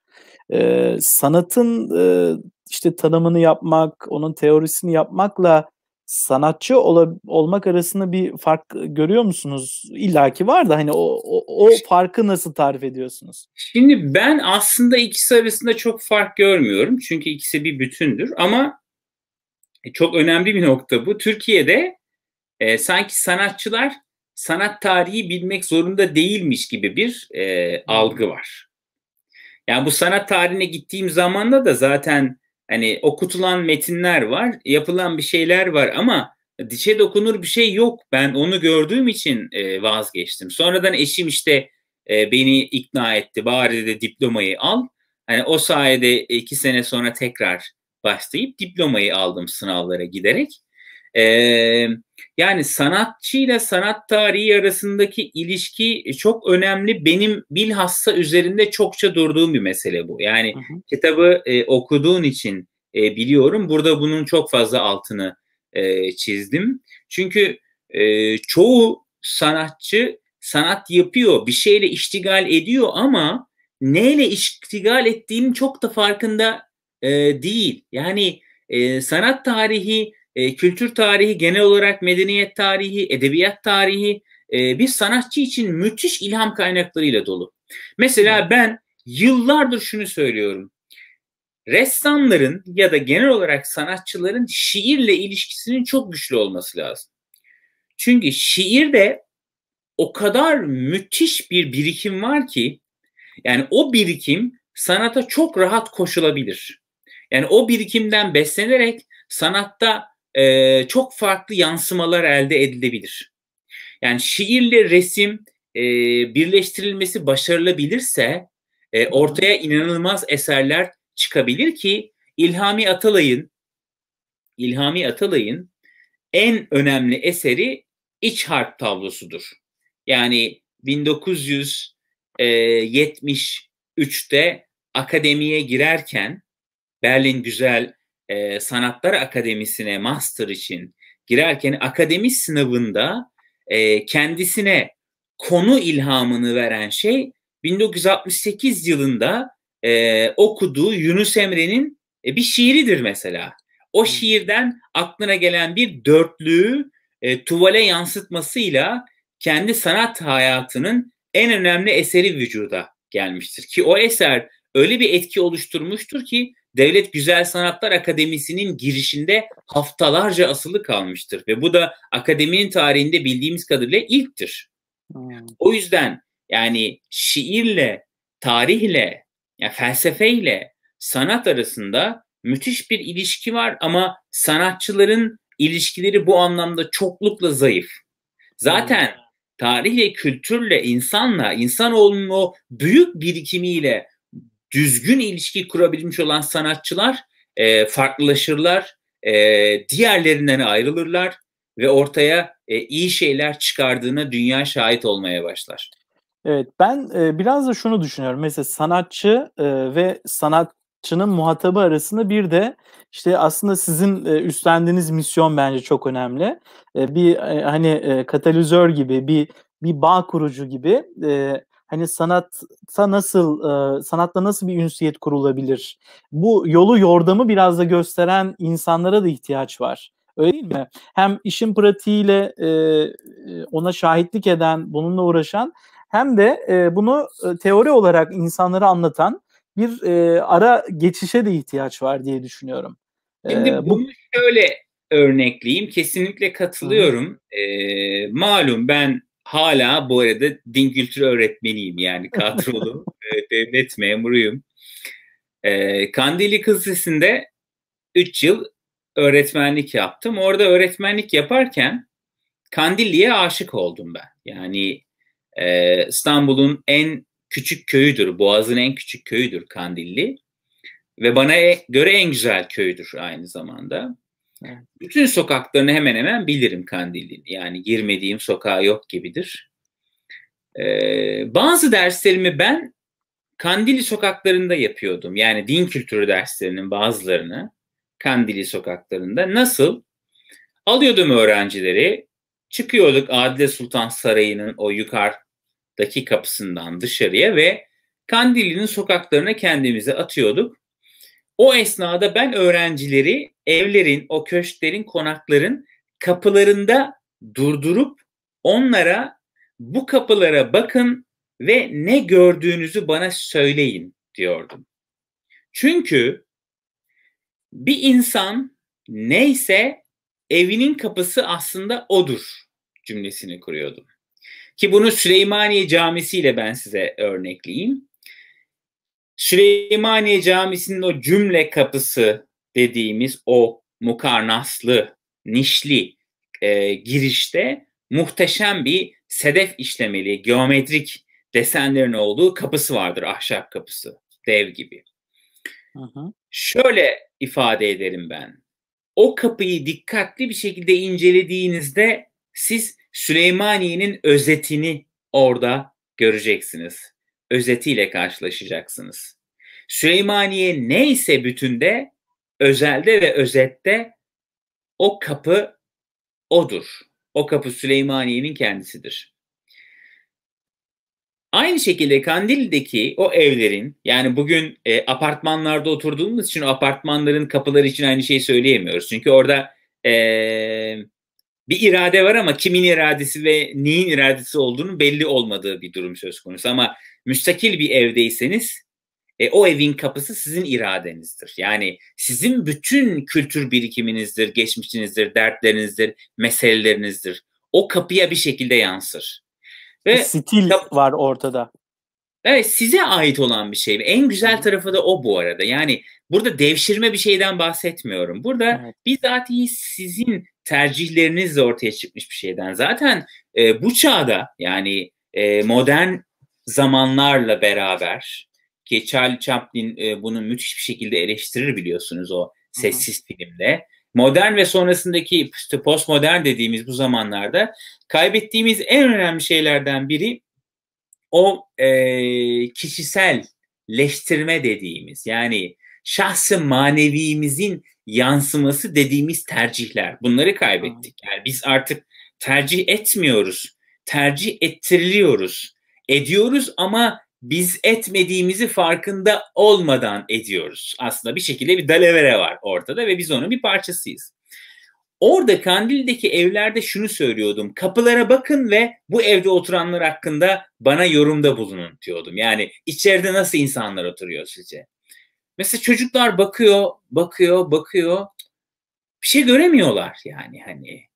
Ee, sanatın e, işte tanımını yapmak, onun teorisini yapmakla sanatçı ola, olmak arasında bir fark görüyor musunuz? İlla var da hani o, o, o farkı nasıl tarif ediyorsunuz? Şimdi ben aslında ikisi arasında çok fark görmüyorum. Çünkü ikisi bir bütündür ama e, çok önemli bir nokta bu. Türkiye'de e, sanki sanatçılar sanat tarihi bilmek zorunda değilmiş gibi bir e, algı var. Yani bu sanat tarihine gittiğim zamanda da zaten Hani okutulan metinler var, yapılan bir şeyler var ama dişe dokunur bir şey yok. Ben onu gördüğüm için e, vazgeçtim. Sonradan eşim işte e, beni ikna etti. Bari de diplomayı al. Hani o sayede iki sene sonra tekrar başlayıp diplomayı aldım sınavlara giderek. E, yani sanatçıyla sanat tarihi arasındaki ilişki çok önemli. Benim bilhassa üzerinde çokça durduğum bir mesele bu. Yani hı hı. kitabı e, okuduğun için e, biliyorum. Burada bunun çok fazla altını e, çizdim. Çünkü e, çoğu sanatçı sanat yapıyor, bir şeyle iştigal ediyor ama neyle iştigal ettiğim çok da farkında e, değil. Yani e, sanat tarihi e, kültür tarihi genel olarak medeniyet tarihi, edebiyat tarihi e, bir sanatçı için müthiş ilham kaynaklarıyla dolu. Mesela ben yıllardır şunu söylüyorum. Ressamların ya da genel olarak sanatçıların şiirle ilişkisinin çok güçlü olması lazım. Çünkü şiirde o kadar müthiş bir birikim var ki yani o birikim sanata çok rahat koşulabilir. Yani o birikimden beslenerek sanatta e, çok farklı yansımalar elde edilebilir. Yani şiirle resim e, birleştirilmesi başarılabilirse e, ortaya inanılmaz eserler çıkabilir ki İlhami Atalay'ın İlhami Atalay'ın en önemli eseri İç Harp tablosudur. Yani 1973'te akademiye girerken Berlin Güzel e, Sanatlar Akademisi'ne master için girerken akademi sınavında e, kendisine konu ilhamını veren şey 1968 yılında e, okuduğu Yunus Emre'nin e, bir şiiridir mesela. O şiirden aklına gelen bir dörtlüğü e, tuvale yansıtmasıyla kendi sanat hayatının en önemli eseri vücuda gelmiştir. Ki o eser öyle bir etki oluşturmuştur ki Devlet Güzel Sanatlar Akademisi'nin girişinde haftalarca asılı kalmıştır ve bu da akademinin tarihinde bildiğimiz kadarıyla ilktir. Hmm. O yüzden yani şiirle, tarihle, yani felsefeyle sanat arasında müthiş bir ilişki var ama sanatçıların ilişkileri bu anlamda çoklukla zayıf. Zaten hmm. tarihle, kültürle, insanla, insanoğlunun o büyük birikimiyle düzgün ilişki kurabilmiş olan sanatçılar e, farklılaşırlar, e, diğerlerinden ayrılırlar ve ortaya e, iyi şeyler çıkardığına dünya şahit olmaya başlar. Evet ben e, biraz da şunu düşünüyorum. Mesela sanatçı e, ve sanatçının muhatabı arasında bir de işte aslında sizin e, üstlendiğiniz misyon bence çok önemli. E, bir e, hani e, katalizör gibi bir bir bağ kurucu gibi e, hani sanatta nasıl e, sanatla nasıl bir ünsiyet kurulabilir? Bu yolu yordamı biraz da gösteren insanlara da ihtiyaç var. Öyle değil mi? Hem işin pratiğiyle e, e ona şahitlik eden, bununla uğraşan hem de e, bunu e, teori olarak insanlara anlatan bir e, ara geçişe de ihtiyaç var diye düşünüyorum. E, Şimdi ee, bunu bu... şöyle örnekleyeyim. Kesinlikle katılıyorum. Hı. malum ben hala bu arada din kültürü öğretmeniyim yani kadrolu e, devlet memuruyum. E, Kandilli Kız Lisesi'nde 3 yıl öğretmenlik yaptım. Orada öğretmenlik yaparken Kandilli'ye aşık oldum ben. Yani e, İstanbul'un en küçük köyüdür, Boğaz'ın en küçük köyüdür Kandilli. Ve bana e, göre en güzel köyüdür aynı zamanda. Bütün sokaklarını hemen hemen bilirim Kandil'in. Yani girmediğim sokağı yok gibidir. Ee, bazı derslerimi ben Kandili sokaklarında yapıyordum. Yani din kültürü derslerinin bazılarını Kandili sokaklarında. Nasıl? Alıyordum öğrencileri, çıkıyorduk Adile Sultan Sarayı'nın o yukarıdaki kapısından dışarıya ve Kandili'nin sokaklarına kendimizi atıyorduk. O esnada ben öğrencileri evlerin, o köşklerin, konakların kapılarında durdurup onlara bu kapılara bakın ve ne gördüğünüzü bana söyleyin diyordum. Çünkü bir insan neyse evinin kapısı aslında odur cümlesini kuruyordum. Ki bunu Süleymaniye Camisi ile ben size örnekleyeyim. Süleymaniye Camisi'nin o cümle kapısı dediğimiz o mukarnaslı, nişli e, girişte muhteşem bir sedef işlemeli, geometrik desenlerin olduğu kapısı vardır. Ahşap kapısı, dev gibi. Hı hı. Şöyle ifade ederim ben. O kapıyı dikkatli bir şekilde incelediğinizde siz Süleymaniye'nin özetini orada göreceksiniz özetiyle karşılaşacaksınız. Süleymaniye neyse bütünde, özelde ve özette o kapı odur. O kapı Süleymaniye'nin kendisidir. Aynı şekilde Kandil'deki o evlerin yani bugün e, apartmanlarda oturduğumuz için o apartmanların kapıları için aynı şeyi söyleyemiyoruz. Çünkü orada e, bir irade var ama kimin iradesi ve neyin iradesi olduğunu belli olmadığı bir durum söz konusu. Ama müstakil bir evdeyseniz e, o evin kapısı sizin iradenizdir. Yani sizin bütün kültür birikiminizdir, geçmişinizdir, dertlerinizdir, meselelerinizdir. O kapıya bir şekilde yansır. Ve bir stil kap- var ortada. Evet size ait olan bir şey. En güzel tarafı da o bu arada. Yani burada devşirme bir şeyden bahsetmiyorum. Burada evet. bizatihi sizin tercihlerinizle ortaya çıkmış bir şeyden. Zaten e, bu çağda yani e, modern zamanlarla beraber ki Charlie Chaplin e, bunu müthiş bir şekilde eleştirir biliyorsunuz o sessiz Hı-hı. filmde. Modern ve sonrasındaki işte postmodern dediğimiz bu zamanlarda kaybettiğimiz en önemli şeylerden biri o e, kişiselleştirme dediğimiz yani şahsı manevimizin yansıması dediğimiz tercihler. Bunları kaybettik. Yani biz artık tercih etmiyoruz. Tercih ettiriliyoruz ediyoruz ama biz etmediğimizi farkında olmadan ediyoruz. Aslında bir şekilde bir dalavere var ortada ve biz onun bir parçasıyız. Orada Kandil'deki evlerde şunu söylüyordum. Kapılara bakın ve bu evde oturanlar hakkında bana yorumda bulunun diyordum. Yani içeride nasıl insanlar oturuyor sizce? Mesela çocuklar bakıyor, bakıyor, bakıyor. Bir şey göremiyorlar yani hani.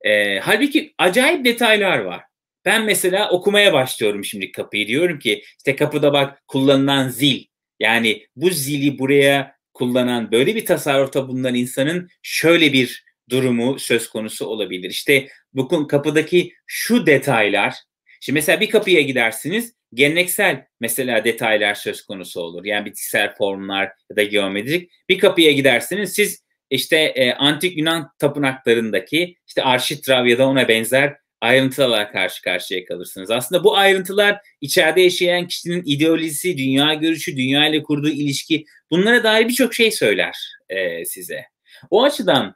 E, halbuki acayip detaylar var. Ben mesela okumaya başlıyorum şimdi kapıyı. Diyorum ki işte kapıda bak kullanılan zil. Yani bu zili buraya kullanan böyle bir tasarrufta bulunan insanın şöyle bir durumu söz konusu olabilir. İşte bu kapıdaki şu detaylar. Şimdi mesela bir kapıya gidersiniz geleneksel mesela detaylar söz konusu olur. Yani bitkisel formlar ya da geometrik. Bir kapıya gidersiniz siz işte e, antik Yunan tapınaklarındaki işte arşitrav ya da ona benzer ayrıntılarla karşı karşıya kalırsınız. Aslında bu ayrıntılar içeride yaşayan kişinin ideolojisi, dünya görüşü, dünya ile kurduğu ilişki bunlara dair birçok şey söyler e, size. O açıdan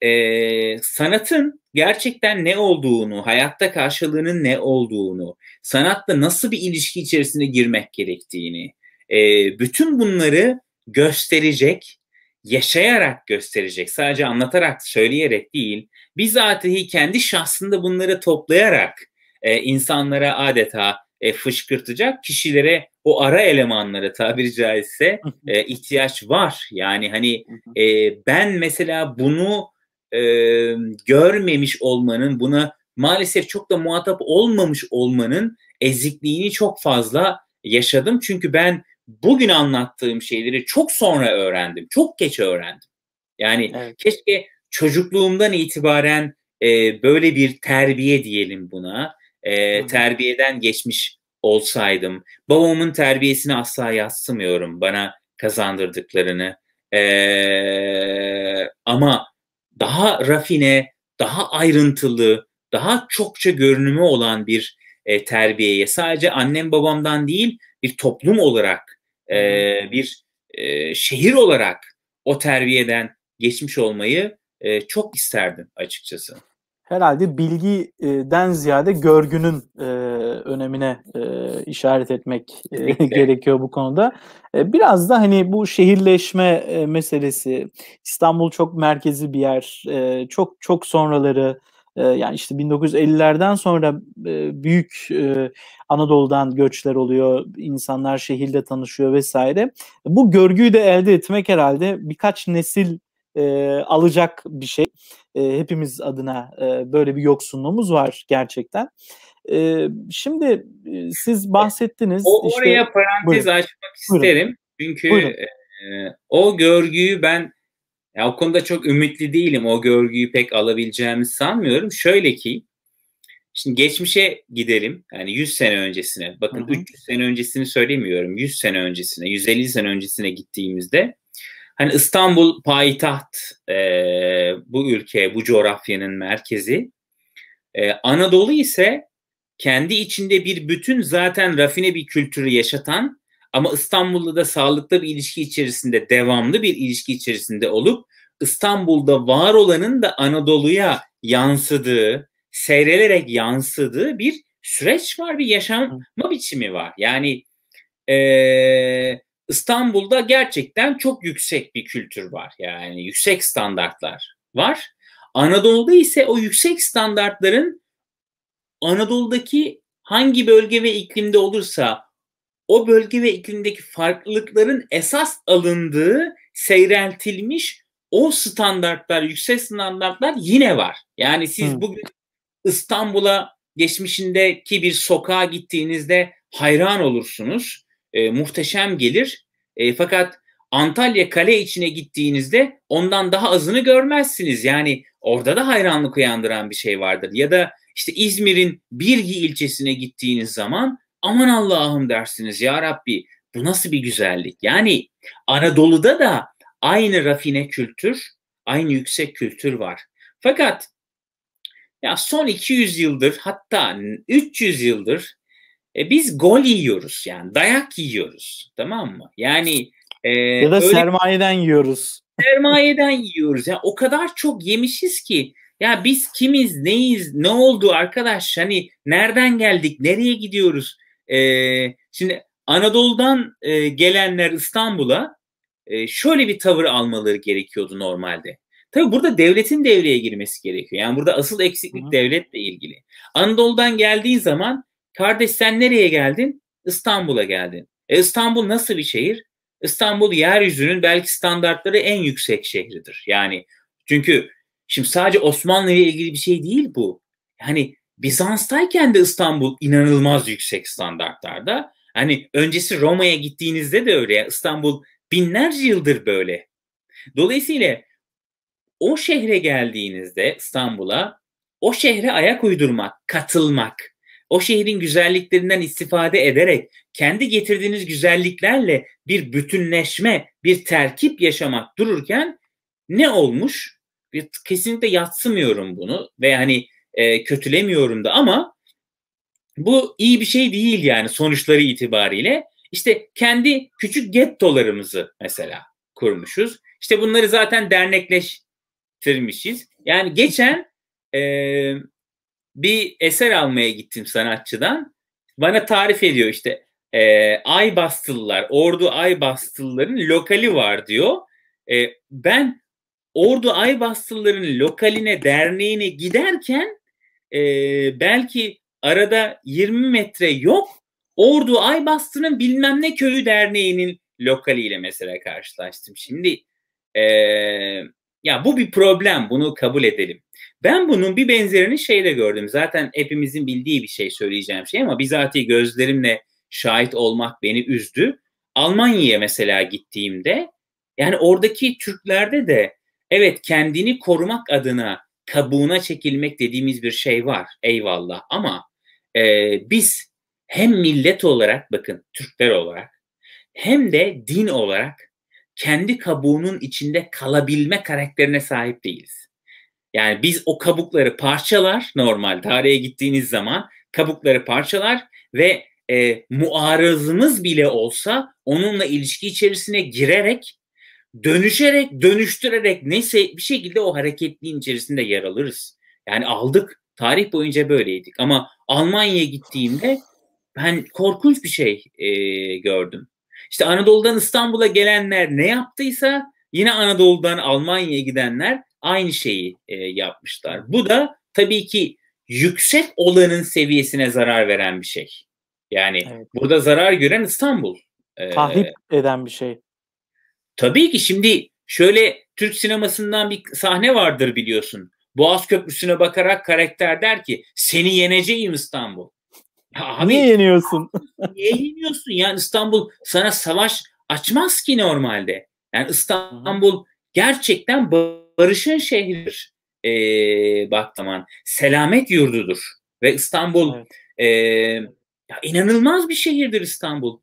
e, sanatın gerçekten ne olduğunu, hayatta karşılığının ne olduğunu, sanatla nasıl bir ilişki içerisine girmek gerektiğini, e, bütün bunları gösterecek yaşayarak gösterecek. Sadece anlatarak, söyleyerek değil, bizatihi kendi şahsında bunları toplayarak e, insanlara adeta e, fışkırtacak kişilere o ara elemanlara tabiri caizse e, ihtiyaç var. Yani hani e, ben mesela bunu e, görmemiş olmanın, buna maalesef çok da muhatap olmamış olmanın ezikliğini çok fazla yaşadım. Çünkü ben bugün anlattığım şeyleri çok sonra öğrendim. Çok geç öğrendim. Yani evet. keşke çocukluğumdan itibaren e, böyle bir terbiye diyelim buna. E, terbiyeden geçmiş olsaydım. Babamın terbiyesini asla yatsımıyorum bana kazandırdıklarını. E, ama daha rafine, daha ayrıntılı, daha çokça görünümü olan bir e, terbiyeye sadece annem babamdan değil bir toplum olarak, e, bir e, şehir olarak o terbiyeden geçmiş olmayı e, çok isterdim açıkçası. Herhalde bilgiden ziyade görgünün e, önemine e, işaret etmek e, gerekiyor bu konuda. E, biraz da hani bu şehirleşme e, meselesi, İstanbul çok merkezi bir yer, e, çok çok sonraları, yani işte 1950'lerden sonra büyük Anadolu'dan göçler oluyor, insanlar şehirde tanışıyor vesaire. Bu görgüyü de elde etmek herhalde birkaç nesil alacak bir şey. hepimiz adına böyle bir yoksunluğumuz var gerçekten. şimdi siz e, bahsettiniz. O, işte, oraya parantez buyurun. açmak isterim. Buyurun. Çünkü buyurun. o görgüyü ben ya, o konuda çok ümitli değilim. O görgüyü pek alabileceğimi sanmıyorum. Şöyle ki şimdi geçmişe gidelim. Yani 100 sene öncesine. Bakın hı hı. 300 sene öncesini söylemiyorum. 100 sene öncesine, 150 sene öncesine gittiğimizde hani İstanbul payitaht e, bu ülke, bu coğrafyanın merkezi. E, Anadolu ise kendi içinde bir bütün zaten rafine bir kültürü yaşatan ama İstanbul'da da sağlıklı bir ilişki içerisinde, devamlı bir ilişki içerisinde olup İstanbul'da var olanın da Anadolu'ya yansıdığı, seyrelerek yansıdığı bir süreç var, bir yaşama biçimi var. Yani e, İstanbul'da gerçekten çok yüksek bir kültür var. Yani yüksek standartlar var. Anadolu'da ise o yüksek standartların Anadolu'daki hangi bölge ve iklimde olursa o bölge ve iklimdeki farklılıkların esas alındığı seyreltilmiş o standartlar, yüksek standartlar yine var. Yani siz bugün İstanbul'a geçmişindeki bir sokağa gittiğinizde hayran olursunuz. E, muhteşem gelir. E, fakat Antalya kale içine gittiğinizde ondan daha azını görmezsiniz. Yani orada da hayranlık uyandıran bir şey vardır. Ya da işte İzmir'in Birgi ilçesine gittiğiniz zaman aman Allah'ım dersiniz ya Rabbi bu nasıl bir güzellik. Yani Anadolu'da da aynı rafine kültür, aynı yüksek kültür var. Fakat ya son 200 yıldır hatta 300 yıldır e, biz gol yiyoruz yani dayak yiyoruz tamam mı? Yani e, ya da öyle, sermayeden yiyoruz. Sermayeden yiyoruz. Yani o kadar çok yemişiz ki ya biz kimiz, neyiz, ne oldu arkadaş? Hani nereden geldik, nereye gidiyoruz? E, şimdi Anadolu'dan e, gelenler İstanbul'a e, şöyle bir tavır almaları gerekiyordu normalde. Tabi burada devletin devreye girmesi gerekiyor. Yani burada asıl eksiklik Hı. devletle ilgili. Anadolu'dan geldiğin zaman kardeş sen nereye geldin? İstanbul'a geldin. E İstanbul nasıl bir şehir? İstanbul yeryüzünün belki standartları en yüksek şehridir. Yani çünkü şimdi sadece Osmanlı ile ilgili bir şey değil bu. Hani Bizans'tayken de İstanbul inanılmaz yüksek standartlarda. Hani öncesi Roma'ya gittiğinizde de öyle. İstanbul binlerce yıldır böyle. Dolayısıyla o şehre geldiğinizde İstanbul'a o şehre ayak uydurmak, katılmak, o şehrin güzelliklerinden istifade ederek kendi getirdiğiniz güzelliklerle bir bütünleşme, bir terkip yaşamak dururken ne olmuş? kesinlikle yatsımıyorum bunu ve hani e, kötülemiyorum da ama bu iyi bir şey değil yani sonuçları itibariyle. İşte kendi küçük gettolarımızı mesela kurmuşuz. İşte bunları zaten dernekleştirmişiz. Yani geçen e, bir eser almaya gittim sanatçıdan. Bana tarif ediyor işte e, Aybastılılar, Ordu ay Aybastılıların lokali var diyor. E, ben Ordu ay Aybastılıların lokaline, derneğine giderken e, belki arada 20 metre yok Ordu Aybastı'nın bilmem ne köyü derneğinin lokaliyle mesela karşılaştım. Şimdi e, ya bu bir problem bunu kabul edelim. Ben bunun bir benzerini şeyde gördüm. Zaten hepimizin bildiği bir şey söyleyeceğim şey ama bizatihi gözlerimle şahit olmak beni üzdü. Almanya'ya mesela gittiğimde yani oradaki Türklerde de evet kendini korumak adına kabuğuna çekilmek dediğimiz bir şey var. Eyvallah ama e, biz hem millet olarak bakın Türkler olarak hem de din olarak kendi kabuğunun içinde kalabilme karakterine sahip değiliz. Yani biz o kabukları parçalar normal tarihe gittiğiniz zaman kabukları parçalar ve e, muarızımız bile olsa onunla ilişki içerisine girerek dönüşerek, dönüştürerek neyse bir şekilde o hareketliğin içerisinde yer alırız. Yani aldık. Tarih boyunca böyleydik. Ama Almanya'ya gittiğimde ben korkunç bir şey e, gördüm. İşte Anadolu'dan İstanbul'a gelenler ne yaptıysa yine Anadolu'dan Almanya'ya gidenler aynı şeyi e, yapmışlar. Bu da tabii ki yüksek olanın seviyesine zarar veren bir şey. Yani evet. burada zarar gören İstanbul. E, Tahrip ee, eden bir şey. Tabii ki şimdi şöyle Türk sinemasından bir sahne vardır biliyorsun. Boğaz Köprüsü'ne bakarak karakter der ki seni yeneceğim İstanbul. Ya abi, niye yeniyorsun? niye yeniyorsun? Yani İstanbul sana savaş açmaz ki normalde. Yani İstanbul gerçekten barışın şehridir e, Bahtaman. Selamet yurdudur. Ve İstanbul evet. e, ya inanılmaz bir şehirdir İstanbul.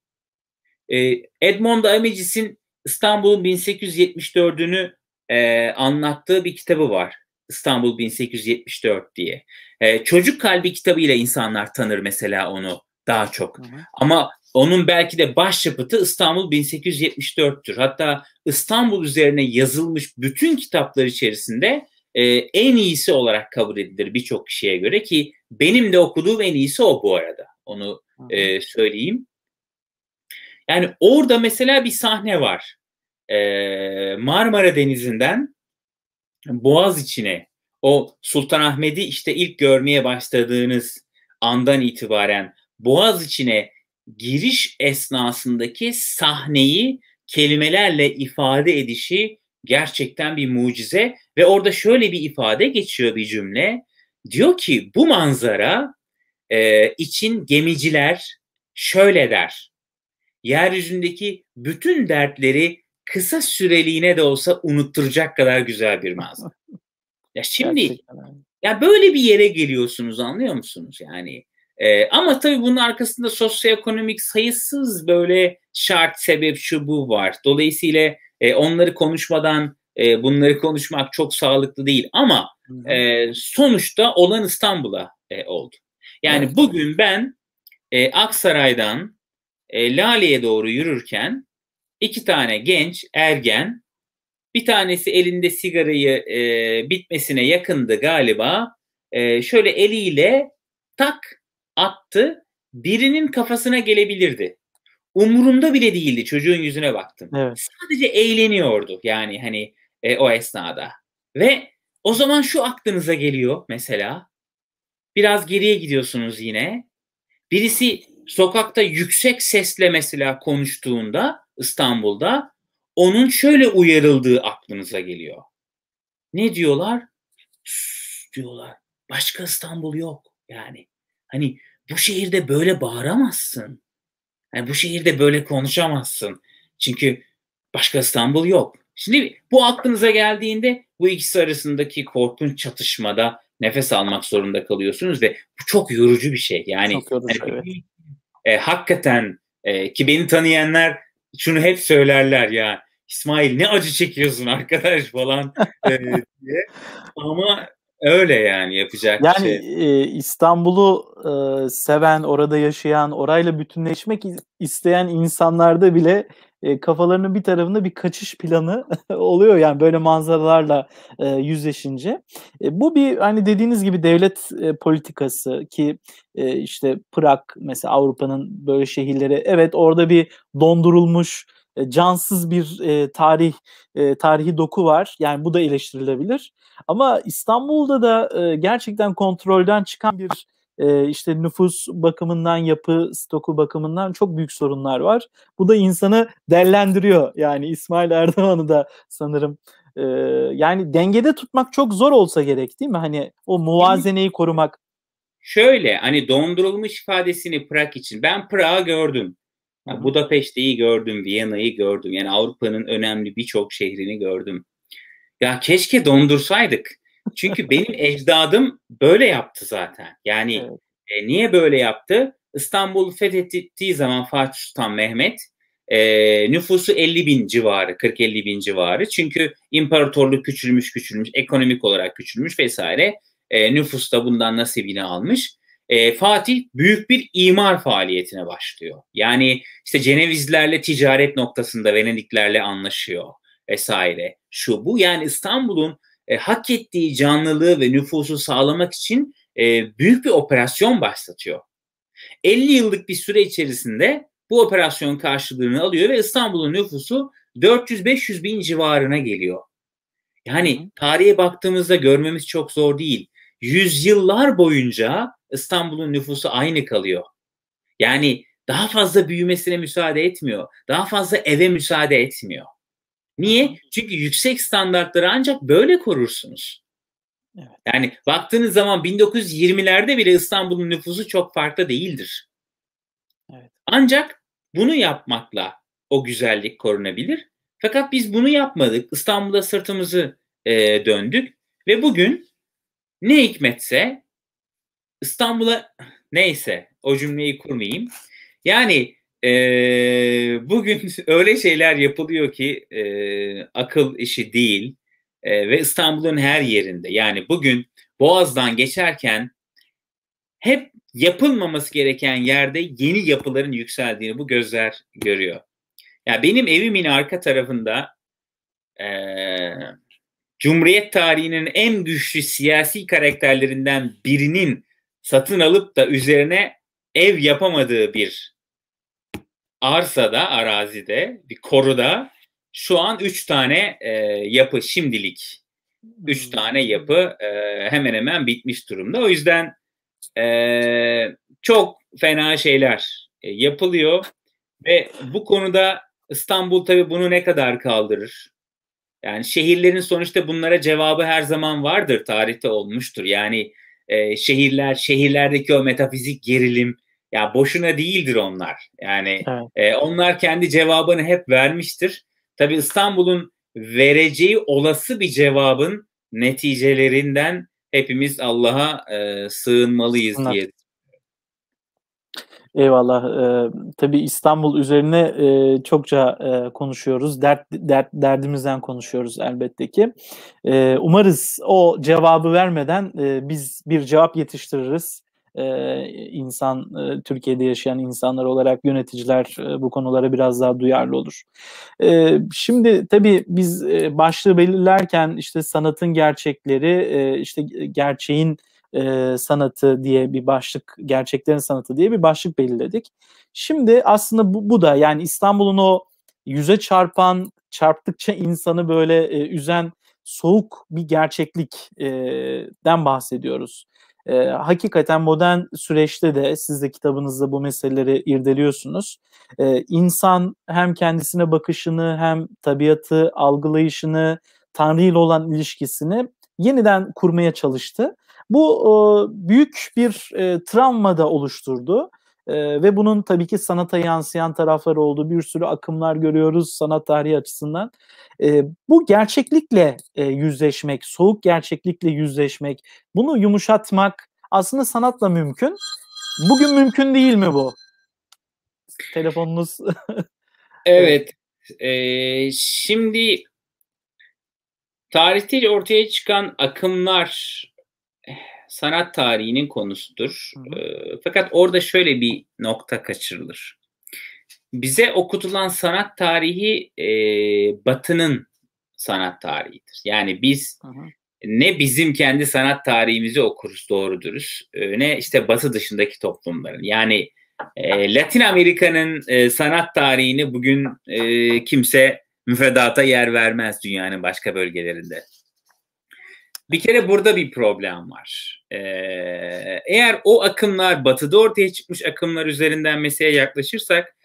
E, Edmond Amicis'in İstanbul'un 1874'ünü e, anlattığı bir kitabı var. İstanbul 1874 diye. E, Çocuk Kalbi kitabıyla insanlar tanır mesela onu daha çok. Hı hı. Ama onun belki de başyapıtı İstanbul 1874'tür. Hatta İstanbul üzerine yazılmış bütün kitaplar içerisinde e, en iyisi olarak kabul edilir birçok kişiye göre ki benim de okuduğum en iyisi o bu arada. Onu e, söyleyeyim. Yani orada mesela bir sahne var e, Marmara Denizi'nden Boğaz içine o Sultanahmet'i işte ilk görmeye başladığınız andan itibaren Boğaz içine giriş esnasındaki sahneyi kelimelerle ifade edişi gerçekten bir mucize ve orada şöyle bir ifade geçiyor bir cümle. Diyor ki bu manzara e, için gemiciler şöyle der. Yeryüzündeki bütün dertleri kısa süreliğine de olsa unutturacak kadar güzel bir manzara. Ya şimdi ya böyle bir yere geliyorsunuz anlıyor musunuz yani? Ee, ama tabii bunun arkasında sosyoekonomik sayısız böyle şart, sebep, şu bu var. Dolayısıyla e, onları konuşmadan e, bunları konuşmak çok sağlıklı değil ama e, sonuçta olan İstanbul'a e, oldu. Yani evet. bugün ben e, Aksaray'dan e, Lale'ye doğru yürürken iki tane genç ergen bir tanesi elinde sigarayı e, bitmesine yakındı galiba. E, şöyle eliyle tak attı. Birinin kafasına gelebilirdi. Umurunda bile değildi çocuğun yüzüne baktım. Evet. Sadece eğleniyordu yani hani e, o esnada. Ve o zaman şu aklınıza geliyor mesela. Biraz geriye gidiyorsunuz yine. Birisi sokakta yüksek sesle mesela konuştuğunda İstanbul'da onun şöyle uyarıldığı aklınıza geliyor. Ne diyorlar? Sus diyorlar. Başka İstanbul yok yani. Hani bu şehirde böyle bağıramazsın. Yani bu şehirde böyle konuşamazsın. Çünkü başka İstanbul yok. Şimdi bu aklınıza geldiğinde bu ikisi arasındaki korkunç çatışmada nefes almak zorunda kalıyorsunuz ve bu çok yorucu bir şey. Yani çok yorucu, yani, evet. e, hakikaten e, ki beni tanıyanlar şunu hep söylerler ya İsmail ne acı çekiyorsun arkadaş falan e, diye. Ama öyle yani yapacak yani, şey. e, İstanbul'u e, seven, orada yaşayan, orayla bütünleşmek isteyen insanlarda bile e, kafalarının bir tarafında bir kaçış planı oluyor yani böyle manzaralarla e, yüzleşince. E, bu bir hani dediğiniz gibi devlet e, politikası ki e, işte Prag mesela Avrupa'nın böyle şehirleri evet orada bir dondurulmuş e, cansız bir e, tarih e, tarihi doku var. Yani bu da eleştirilebilir. Ama İstanbul'da da e, gerçekten kontrolden çıkan bir e, işte nüfus bakımından, yapı stoku bakımından çok büyük sorunlar var. Bu da insanı derlendiriyor. Yani İsmail Erdoğan'ı da sanırım e, yani dengede tutmak çok zor olsa gerek değil mi? Hani o muvazeneyi korumak. Şöyle hani dondurulmuş ifadesini Prag için ben Prag'ı gördüm. Yani Budapeşte'yi gördüm, Viyana'yı gördüm. Yani Avrupa'nın önemli birçok şehrini gördüm. Ya keşke dondursaydık. Çünkü benim ecdadım böyle yaptı zaten. Yani evet. e, niye böyle yaptı? İstanbul'u fethettiği zaman Fatih Sultan Mehmet e, nüfusu 50 bin civarı, 40-50 bin civarı. Çünkü imparatorluk küçülmüş küçülmüş, ekonomik olarak küçülmüş vesaire. E, nüfus da bundan nasibini almış. E, Fatih büyük bir imar faaliyetine başlıyor. Yani işte Cenevizlerle ticaret noktasında Venediklerle anlaşıyor vesaire. Şu bu yani İstanbul'un e, hak ettiği canlılığı ve nüfusu sağlamak için e, büyük bir operasyon başlatıyor. 50 yıllık bir süre içerisinde bu operasyon karşılığını alıyor ve İstanbul'un nüfusu 400-500 bin civarına geliyor. Yani tarihe baktığımızda görmemiz çok zor değil. Yüzyıllar boyunca İstanbul'un nüfusu aynı kalıyor. Yani daha fazla büyümesine müsaade etmiyor. Daha fazla eve müsaade etmiyor. Niye? Çünkü yüksek standartları ancak böyle korursunuz. Evet. Yani baktığınız zaman 1920'lerde bile İstanbul'un nüfusu çok farklı değildir. Evet. Ancak bunu yapmakla o güzellik korunabilir. Fakat biz bunu yapmadık. İstanbul'a sırtımızı e, döndük ve bugün ne hikmetse İstanbul'a neyse o cümleyi kurmayayım. Yani e, bugün öyle şeyler yapılıyor ki e, akıl işi değil e, ve İstanbul'un her yerinde. Yani bugün Boğaz'dan geçerken hep yapılmaması gereken yerde yeni yapıların yükseldiğini bu gözler görüyor. Ya yani benim evimin arka tarafında e, Cumhuriyet tarihinin en güçlü siyasi karakterlerinden birinin satın alıp da üzerine ev yapamadığı bir arsada, arazide, bir koruda şu an üç tane e, yapı şimdilik üç hmm. tane yapı e, hemen hemen bitmiş durumda. O yüzden e, çok fena şeyler e, yapılıyor ve bu konuda İstanbul tabii bunu ne kadar kaldırır? Yani şehirlerin sonuçta bunlara cevabı her zaman vardır, tarihte olmuştur. Yani e, şehirler, şehirlerdeki o metafizik gerilim, ya boşuna değildir onlar. Yani evet. e, onlar kendi cevabını hep vermiştir. Tabi İstanbul'un vereceği olası bir cevabın neticelerinden hepimiz Allah'a e, sığınmalıyız evet. diye. Eyvallah. Ee, tabii İstanbul üzerine e, çokça e, konuşuyoruz. Dert, dert derdimizden konuşuyoruz elbette ki. E, umarız o cevabı vermeden e, biz bir cevap yetiştiririz e, insan e, Türkiye'de yaşayan insanlar olarak yöneticiler e, bu konulara biraz daha duyarlı olur. E, şimdi tabii biz e, başlığı belirlerken işte sanatın gerçekleri, e, işte gerçeğin e, sanatı diye bir başlık, gerçeklerin sanatı diye bir başlık belirledik. Şimdi aslında bu, bu da yani İstanbul'un o yüze çarpan, çarptıkça insanı böyle e, üzen soğuk bir gerçeklikten bahsediyoruz e, hakikaten modern süreçte de siz de kitabınızda bu meseleleri irdeliyorsunuz. E, insan hem kendisine bakışını hem tabiatı algılayışını Tanrı ile olan ilişkisini yeniden kurmaya çalıştı. Bu e, büyük bir e, da oluşturdu. E, ve bunun tabii ki sanata yansıyan tarafları oldu. Bir sürü akımlar görüyoruz sanat tarihi açısından. E, bu gerçeklikle e, yüzleşmek, soğuk gerçeklikle yüzleşmek, bunu yumuşatmak aslında sanatla mümkün. Bugün mümkün değil mi bu? Telefonunuz. evet. E, şimdi tarihte ortaya çıkan akımlar eh, sanat tarihinin konusudur. Hı ee, fakat orada şöyle bir nokta kaçırılır. Bize okutulan sanat tarihi e, Batı'nın sanat tarihidir. Yani biz hı ne bizim kendi sanat tarihimizi okuruz doğru dürüst e, ne işte Batı dışındaki toplumların. Yani e, Latin Amerika'nın e, sanat tarihini bugün e, kimse müfredata yer vermez dünyanın başka bölgelerinde. Bir kere burada bir problem var. Ee, eğer o akımlar batıda ortaya çıkmış akımlar üzerinden meseleye yaklaşırsak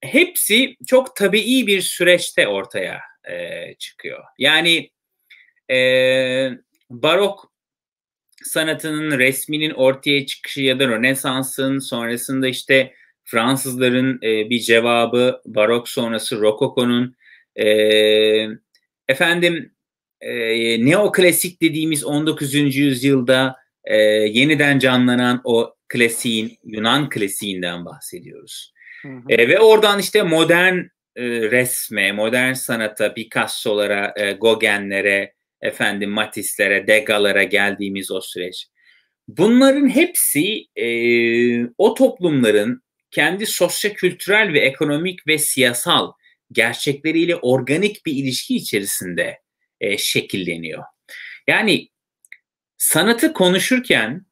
hepsi çok tabii bir süreçte ortaya e, çıkıyor. Yani e, barok sanatının resminin ortaya çıkışı ya da Rönesans'ın sonrasında işte Fransızların e, bir cevabı barok sonrası rokokonun efendim e, neoklasik dediğimiz 19. yüzyılda e, yeniden canlanan o klasiğin, Yunan klasiğinden bahsediyoruz. Hı hı. E, ve oradan işte modern e, resme, modern sanata, Picasso'lara, e, Gauguin'lere, efendim Matisse'lere, Degas'lara geldiğimiz o süreç. Bunların hepsi e, o toplumların kendi sosyo-kültürel ve ekonomik ve siyasal gerçekleriyle organik bir ilişki içerisinde e, şekilleniyor. Yani sanatı konuşurken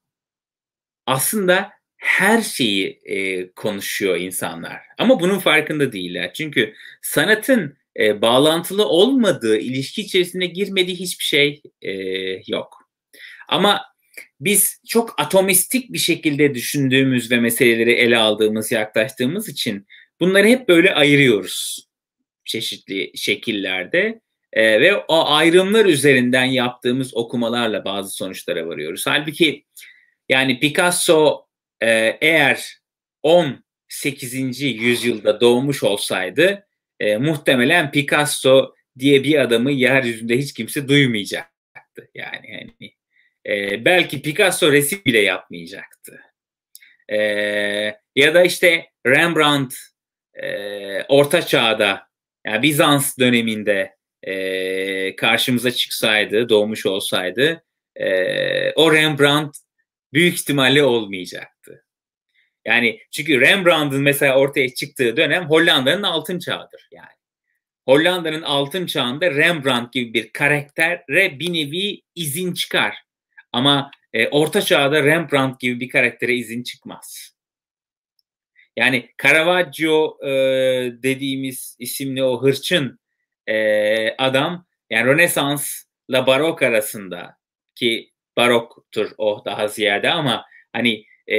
aslında her şeyi e, konuşuyor insanlar. Ama bunun farkında değiller. Çünkü sanatın e, bağlantılı olmadığı, ilişki içerisinde girmediği hiçbir şey e, yok. Ama biz çok atomistik bir şekilde düşündüğümüz ve meseleleri ele aldığımız, yaklaştığımız için bunları hep böyle ayırıyoruz çeşitli şekillerde. E, ve o ayrımlar üzerinden yaptığımız okumalarla bazı sonuçlara varıyoruz. Halbuki yani Picasso e, eğer 18. yüzyılda doğmuş olsaydı e, muhtemelen Picasso diye bir adamı yeryüzünde hiç kimse duymayacaktı. Yani hani, e, belki Picasso resim bile yapmayacaktı. E, ya da işte Rembrandt e, Orta Çağ'da yani Bizans döneminde e, karşımıza çıksaydı, doğmuş olsaydı e, o Rembrandt büyük ihtimalle olmayacaktı. Yani çünkü Rembrandt'ın mesela ortaya çıktığı dönem Hollanda'nın altın çağıdır yani. Hollanda'nın altın çağında Rembrandt gibi bir karaktere bir nevi izin çıkar. Ama e, orta çağda Rembrandt gibi bir karaktere izin çıkmaz. Yani Caravaggio e, dediğimiz isimli o hırçın e, adam yani Rönesans'la Barok arasında ki Barok'tur o daha ziyade ama hani e,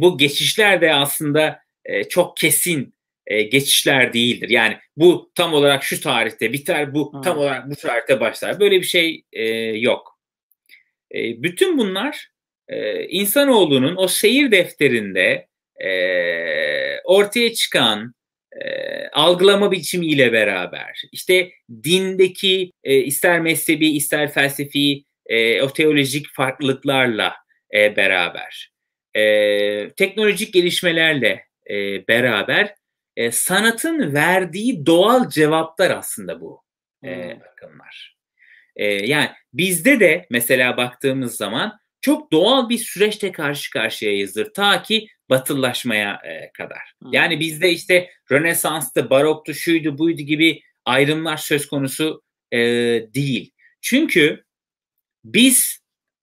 bu geçişler de aslında e, çok kesin e, geçişler değildir. Yani bu tam olarak şu tarihte biter, bu ha. tam olarak bu tarihte başlar. Böyle bir şey e, yok. E, bütün bunlar e, insanoğlunun o seyir defterinde e, ortaya çıkan e, algılama biçimiyle beraber işte dindeki e, ister mezhebi ister felsefi e, o teolojik farklılıklarla e, beraber e, teknolojik gelişmelerle e, beraber e, sanatın verdiği doğal cevaplar aslında bu e, hmm. akımlar. E, yani bizde de mesela baktığımız zaman çok doğal bir süreçte karşı karşıyayızdır. Ta ki batıllaşmaya e, kadar. Hmm. Yani bizde işte Rönesans'ta, baroktu, şuydu, buydu gibi ayrımlar söz konusu e, değil. Çünkü biz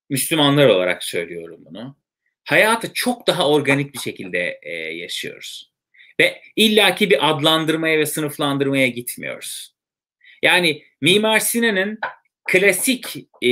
Müslümanlar olarak söylüyorum bunu. Hayatı çok daha organik bir şekilde e, yaşıyoruz. Ve illaki bir adlandırmaya ve sınıflandırmaya gitmiyoruz. Yani Mimar Sinan'ın klasik e,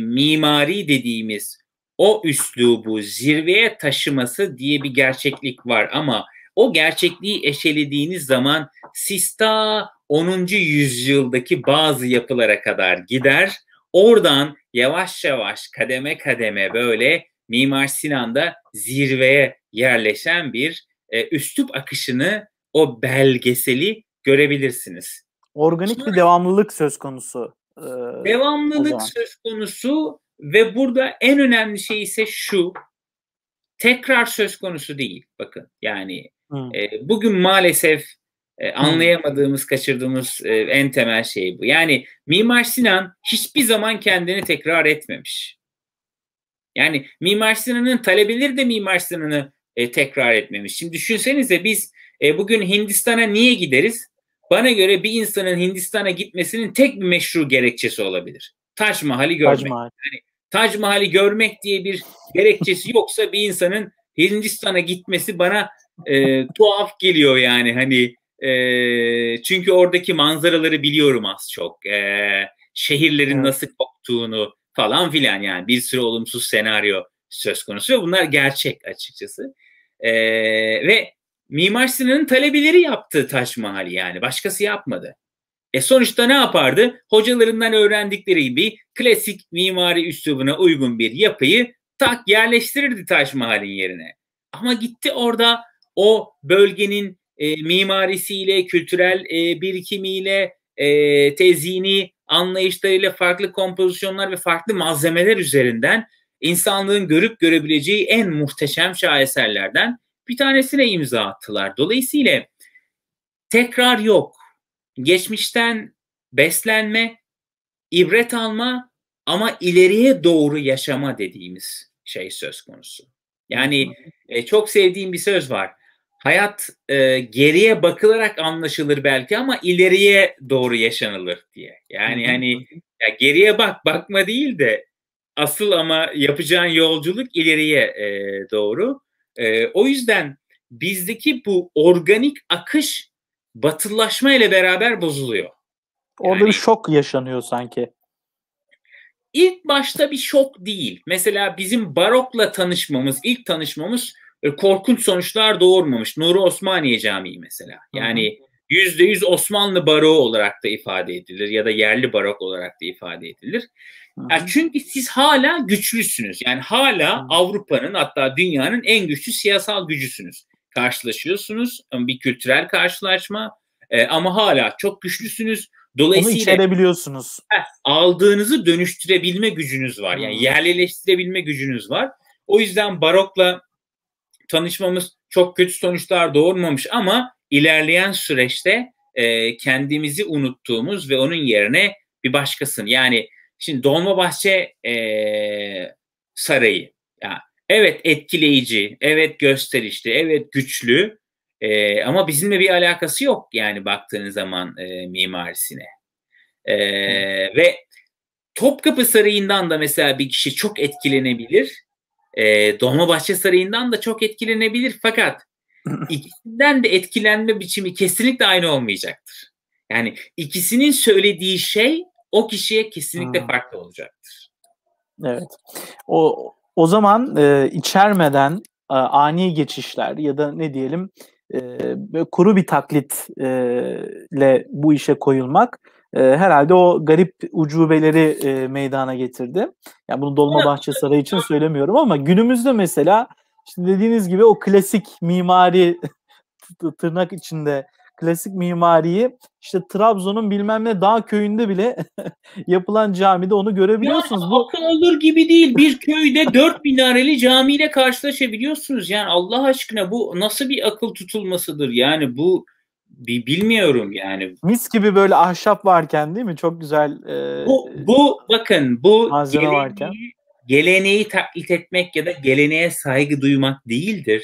mimari dediğimiz o üslubu zirveye taşıması diye bir gerçeklik var ama o gerçekliği eşelediğiniz zaman Sista 10. yüzyıldaki bazı yapılara kadar gider. Oradan yavaş yavaş kademe kademe böyle Mimar Sinan'da zirveye yerleşen bir e, üslup akışını o belgeseli görebilirsiniz. Organik Sonra, bir devamlılık söz konusu. E, devamlılık söz konusu ve burada en önemli şey ise şu. Tekrar söz konusu değil. Bakın yani hmm. e, bugün maalesef e, hmm. anlayamadığımız, kaçırdığımız e, en temel şey bu. Yani Mimar Sinan hiçbir zaman kendini tekrar etmemiş. Yani Mimar Sinan'ın talebeleri de Mimar Sinan'ı e, tekrar etmemiş. Şimdi düşünsenize biz e, bugün Hindistan'a niye gideriz? Bana göre bir insanın Hindistan'a gitmesinin tek bir meşru gerekçesi olabilir. Taş Mahal'i görmek. Taş Mahal. yani Tac Mahal'i görmek diye bir gerekçesi yoksa bir insanın Hindistan'a gitmesi bana e, tuhaf geliyor yani hani e, çünkü oradaki manzaraları biliyorum az çok. E, şehirlerin evet. nasıl koktuğunu falan filan yani bir sürü olumsuz senaryo söz konusu ve bunlar gerçek açıkçası. E, ve Mimar Sinan'ın talebileri yaptı Taş Mahal'i yani başkası yapmadı. E sonuçta ne yapardı? Hocalarından öğrendikleri gibi klasik mimari üslubuna uygun bir yapıyı tak yerleştirirdi Taş Mahal'in yerine. Ama gitti orada o bölgenin e, mimarisiyle, kültürel e, birikimiyle, e, tezini, anlayışlarıyla farklı kompozisyonlar ve farklı malzemeler üzerinden insanlığın görüp görebileceği en muhteşem şaheserlerden bir tanesine imza attılar. Dolayısıyla tekrar yok geçmişten beslenme, ibret alma ama ileriye doğru yaşama dediğimiz şey söz konusu. Yani e, çok sevdiğim bir söz var. Hayat e, geriye bakılarak anlaşılır belki ama ileriye doğru yaşanılır diye. Yani hani ya geriye bak bakma değil de asıl ama yapacağın yolculuk ileriye e, doğru. E, o yüzden bizdeki bu organik akış Batılılaşma ile beraber bozuluyor. Orada yani, bir şok yaşanıyor sanki. İlk başta bir şok değil. Mesela bizim barokla tanışmamız, ilk tanışmamız e, korkunç sonuçlar doğurmamış. Nuri Osmaniye Camii mesela. Yani yüzde yüz Osmanlı baroğu olarak da ifade edilir ya da yerli barok olarak da ifade edilir. Yani çünkü siz hala güçlüsünüz. Yani hala Avrupa'nın hatta dünyanın en güçlü siyasal gücüsünüz karşılaşıyorsunuz. Bir kültürel karşılaşma e, ama hala çok güçlüsünüz. Dolayısıyla Onu içerebiliyorsunuz. aldığınızı dönüştürebilme gücünüz var. Yani hmm. yerleştirebilme gücünüz var. O yüzden barokla tanışmamız çok kötü sonuçlar doğurmamış ama ilerleyen süreçte e, kendimizi unuttuğumuz ve onun yerine bir başkasın. yani şimdi Dolmabahçe e, Sarayı yani evet etkileyici, evet gösterişli, evet güçlü e, ama bizimle bir alakası yok yani baktığın zaman e, mimarisine. E, Ve Topkapı Sarayı'ndan da mesela bir kişi çok etkilenebilir. E, Dolmabahçe Sarayı'ndan da çok etkilenebilir fakat ikisinden de etkilenme biçimi kesinlikle aynı olmayacaktır. Yani ikisinin söylediği şey o kişiye kesinlikle hmm. farklı olacaktır. Evet. O o zaman e, içermeden e, ani geçişler ya da ne diyelim e, kuru bir taklitle e, bu işe koyulmak e, herhalde o garip ucubeleri e, meydana getirdi. yani bunu Dolmabahçe Sarayı için söylemiyorum ama günümüzde mesela işte dediğiniz gibi o klasik mimari tırnak içinde klasik mimariyi işte Trabzon'un bilmem ne dağ köyünde bile yapılan camide onu görebiliyorsunuz. Ya, Bu akıl olur gibi değil. Bir köyde dört minareli camiyle karşılaşabiliyorsunuz. Yani Allah aşkına bu nasıl bir akıl tutulmasıdır? Yani bu bir bilmiyorum yani. Mis gibi böyle ahşap varken değil mi? Çok güzel. E, bu, bu bakın bu geleneği, varken. geleneği taklit etmek ya da geleneğe saygı duymak değildir.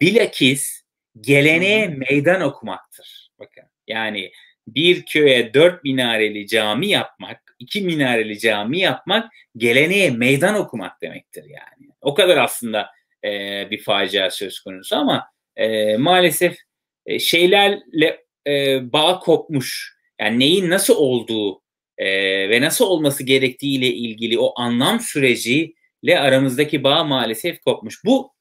Bilakis geleneğe meydan okumaktır. Bakın yani bir köye dört minareli cami yapmak, iki minareli cami yapmak geleneğe meydan okumak demektir yani. O kadar aslında e, bir facia söz konusu ama e, maalesef e, şeylerle e, bağ kopmuş. Yani neyin nasıl olduğu e, ve nasıl olması gerektiği ile ilgili o anlam süreciyle aramızdaki bağ maalesef kopmuş. Bu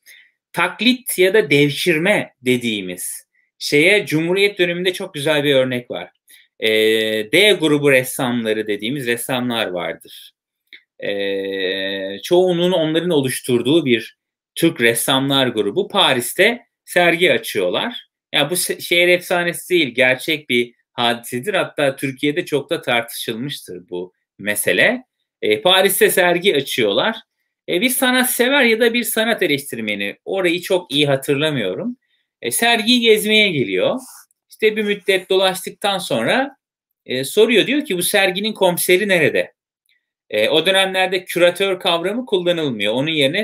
taklit ya da devşirme dediğimiz şeye Cumhuriyet döneminde çok güzel bir örnek var. E, D grubu ressamları dediğimiz ressamlar vardır. E, çoğunun onların oluşturduğu bir Türk ressamlar grubu Paris'te sergi açıyorlar. Yani bu şehir efsanesi değil, gerçek bir hadisedir. Hatta Türkiye'de çok da tartışılmıştır bu mesele. E, Paris'te sergi açıyorlar e, bir sever ya da bir sanat eleştirmeni orayı çok iyi hatırlamıyorum. E, sergiyi gezmeye geliyor. İşte bir müddet dolaştıktan sonra e, soruyor diyor ki bu serginin komiseri nerede? E, o dönemlerde küratör kavramı kullanılmıyor. Onun yerine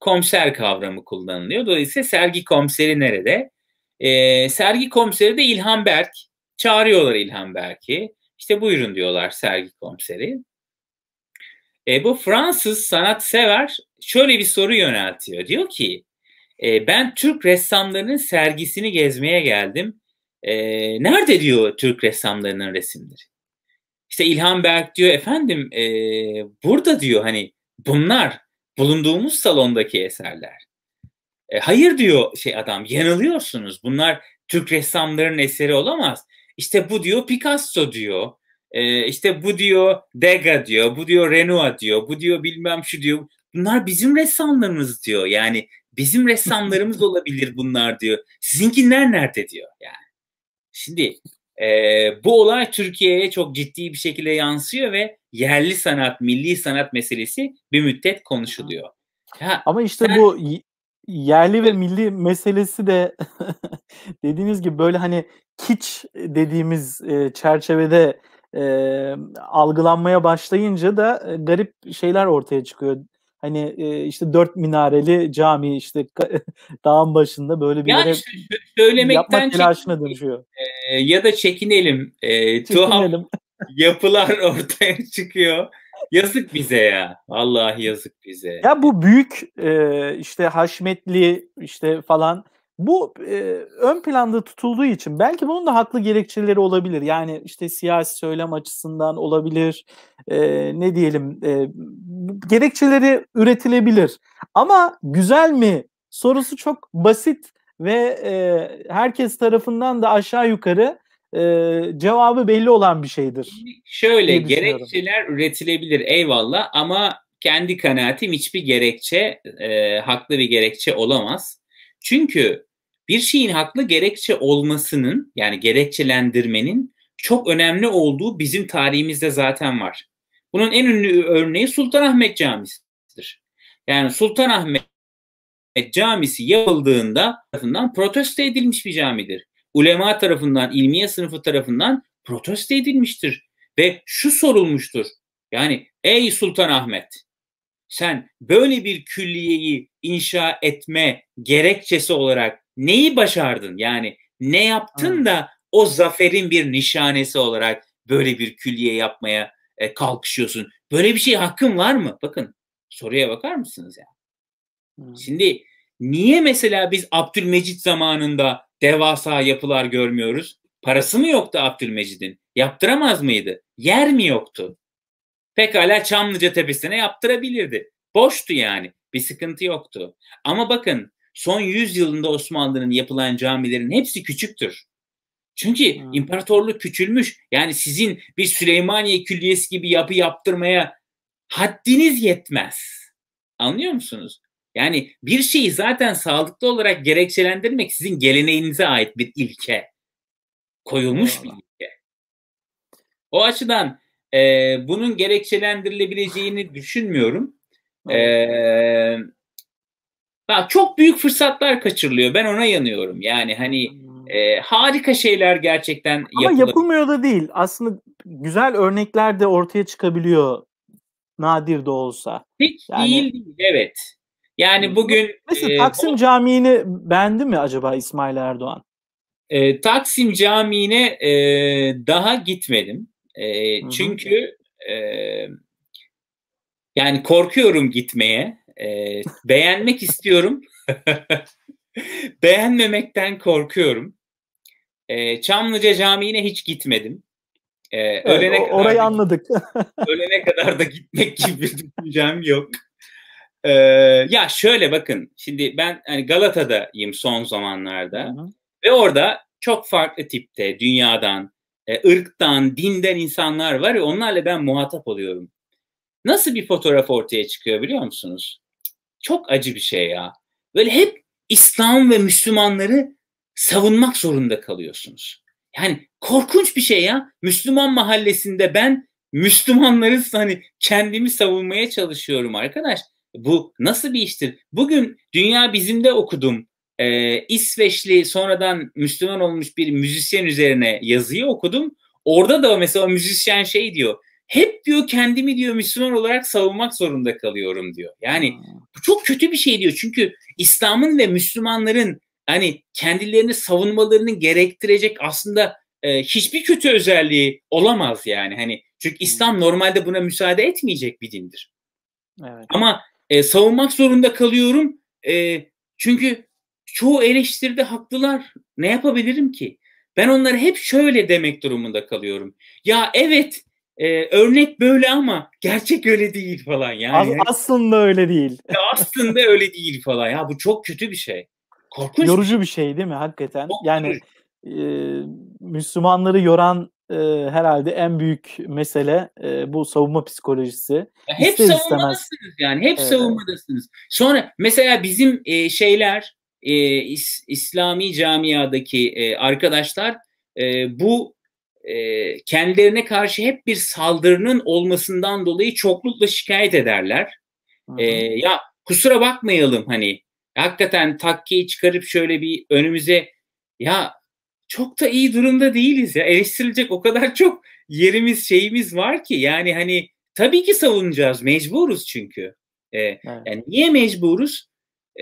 komiser kavramı kullanılıyor. Dolayısıyla sergi komiseri nerede? E, sergi komiseri de İlhan Berk. Çağırıyorlar İlhan Berk'i. İşte buyurun diyorlar sergi komiseri. E, bu Fransız sanatsever şöyle bir soru yöneltiyor. Diyor ki e, ben Türk ressamlarının sergisini gezmeye geldim. E, nerede diyor Türk ressamlarının resimleri? İşte İlhan Berk diyor efendim e, burada diyor hani bunlar bulunduğumuz salondaki eserler. E, hayır diyor şey adam yanılıyorsunuz bunlar Türk ressamlarının eseri olamaz. İşte bu diyor Picasso diyor. E, işte bu diyor Dega diyor, bu diyor Renoir diyor, bu diyor bilmem şu diyor. Bunlar bizim ressamlarımız diyor. Yani bizim ressamlarımız olabilir bunlar diyor. Sizinkiler nerede diyor yani. Şimdi e, bu olay Türkiye'ye çok ciddi bir şekilde yansıyor ve yerli sanat, milli sanat meselesi bir müddet konuşuluyor. Ya, Ama işte sen... bu yerli ve milli meselesi de dediğiniz gibi böyle hani kiç dediğimiz e, çerçevede e, algılanmaya başlayınca da e, garip şeyler ortaya çıkıyor. Hani e, işte dört minareli cami işte dağın başında böyle bir yani yere söylemekten telaşına dönüşüyor. E, ya da çekinelim. E, çekinelim. Tuhaf yapılar ortaya çıkıyor. Yazık bize ya. Vallahi yazık bize. Ya bu büyük e, işte Haşmetli işte falan bu e, ön planda tutulduğu için belki bunun da haklı gerekçeleri olabilir. Yani işte siyasi söylem açısından olabilir. E, ne diyelim e, gerekçeleri üretilebilir. Ama güzel mi sorusu çok basit ve e, herkes tarafından da aşağı yukarı e, cevabı belli olan bir şeydir. Şöyle gerekçeler üretilebilir eyvallah ama kendi kanaatim hiçbir gerekçe e, haklı bir gerekçe olamaz. Çünkü bir şeyin haklı gerekçe olmasının yani gerekçelendirmenin çok önemli olduğu bizim tarihimizde zaten var. Bunun en ünlü örneği Sultanahmet Camisi'dir. Yani Sultanahmet Camisi yapıldığında tarafından protesto edilmiş bir camidir. Ulema tarafından, ilmiye sınıfı tarafından protesto edilmiştir. Ve şu sorulmuştur. Yani ey Sultanahmet sen böyle bir külliyeyi inşa etme gerekçesi olarak neyi başardın? Yani ne yaptın da o zaferin bir nişanesi olarak böyle bir külliye yapmaya e, kalkışıyorsun? Böyle bir şey hakkın var mı? Bakın soruya bakar mısınız ya? Yani? Şimdi niye mesela biz Abdülmecit zamanında devasa yapılar görmüyoruz? Parası mı yoktu Abdülmecid'in? Yaptıramaz mıydı? Yer mi yoktu? Pekala Çamlıca Tepesi'ne yaptırabilirdi. Boştu yani. Bir sıkıntı yoktu. Ama bakın son 100 yılında Osmanlı'nın yapılan camilerin hepsi küçüktür. Çünkü hmm. imparatorluk küçülmüş. Yani sizin bir Süleymaniye Külliyesi gibi yapı yaptırmaya haddiniz yetmez. Anlıyor musunuz? Yani bir şeyi zaten sağlıklı olarak gerekçelendirmek sizin geleneğinize ait bir ilke. Koyulmuş bir ilke. O açıdan e, bunun gerekçelendirilebileceğini düşünmüyorum. E, çok büyük fırsatlar kaçırılıyor. Ben ona yanıyorum. Yani hani e, harika şeyler gerçekten yapılıyor. Ama yapılmıyor da değil. Aslında güzel örnekler de ortaya çıkabiliyor nadir de olsa. Hiç yani, değil değil evet. Yani bugün... Mesela e, Taksim o, Camii'ni beğendi mi acaba İsmail Erdoğan? E, Taksim Camii'ne e, daha gitmedim. E, çünkü e, yani korkuyorum gitmeye. E, beğenmek istiyorum. Beğenmemekten korkuyorum. E, Çamlıca Camii'ne hiç gitmedim. E, evet, o, orayı da, anladık. ölene kadar da gitmek gibi bir düşüncem yok. E, ya şöyle bakın. Şimdi ben hani Galata'dayım son zamanlarda. Hı-hı. Ve orada çok farklı tipte dünyadan e, ırktan, dinden insanlar var ya onlarla ben muhatap oluyorum. Nasıl bir fotoğraf ortaya çıkıyor biliyor musunuz? Çok acı bir şey ya. Böyle hep İslam ve Müslümanları savunmak zorunda kalıyorsunuz. Yani korkunç bir şey ya. Müslüman mahallesinde ben Müslümanları hani kendimi savunmaya çalışıyorum arkadaş. Bu nasıl bir iştir? Bugün Dünya Bizim'de okudum e, İsveçli sonradan Müslüman olmuş bir müzisyen üzerine yazıyı okudum. Orada da mesela müzisyen şey diyor. Hep diyor kendimi diyor Müslüman olarak savunmak zorunda kalıyorum diyor. Yani bu çok kötü bir şey diyor. Çünkü İslam'ın ve Müslümanların hani kendilerini savunmalarını gerektirecek aslında e, hiçbir kötü özelliği olamaz yani. Hani çünkü İslam normalde buna müsaade etmeyecek bir dindir. Evet. Ama e, savunmak zorunda kalıyorum. E, çünkü çoğu eleştirdi haklılar. Ne yapabilirim ki? Ben onları hep şöyle demek durumunda kalıyorum. Ya evet e, örnek böyle ama gerçek öyle değil falan yani. As- hani aslında öyle değil. Ya aslında öyle değil falan. Ya bu çok kötü bir şey. Korkunç. Yorucu şey. bir şey değil mi hakikaten? Korkunç. Yani e, Müslümanları yoran e, herhalde en büyük mesele e, bu savunma psikolojisi. Ya hep İster savunmadasınız istemez. yani. Hep evet. savunmadasınız. Sonra mesela bizim e, şeyler e, is, İslami camiadaki e, arkadaşlar e, bu e, kendilerine karşı hep bir saldırının olmasından dolayı çoklukla şikayet ederler. E, ya kusura bakmayalım hani hakikaten takkiyi çıkarıp şöyle bir önümüze ya çok da iyi durumda değiliz ya eleştirilecek o kadar çok yerimiz şeyimiz var ki yani hani tabii ki savunacağız mecburuz çünkü. E, evet. yani niye mecburuz?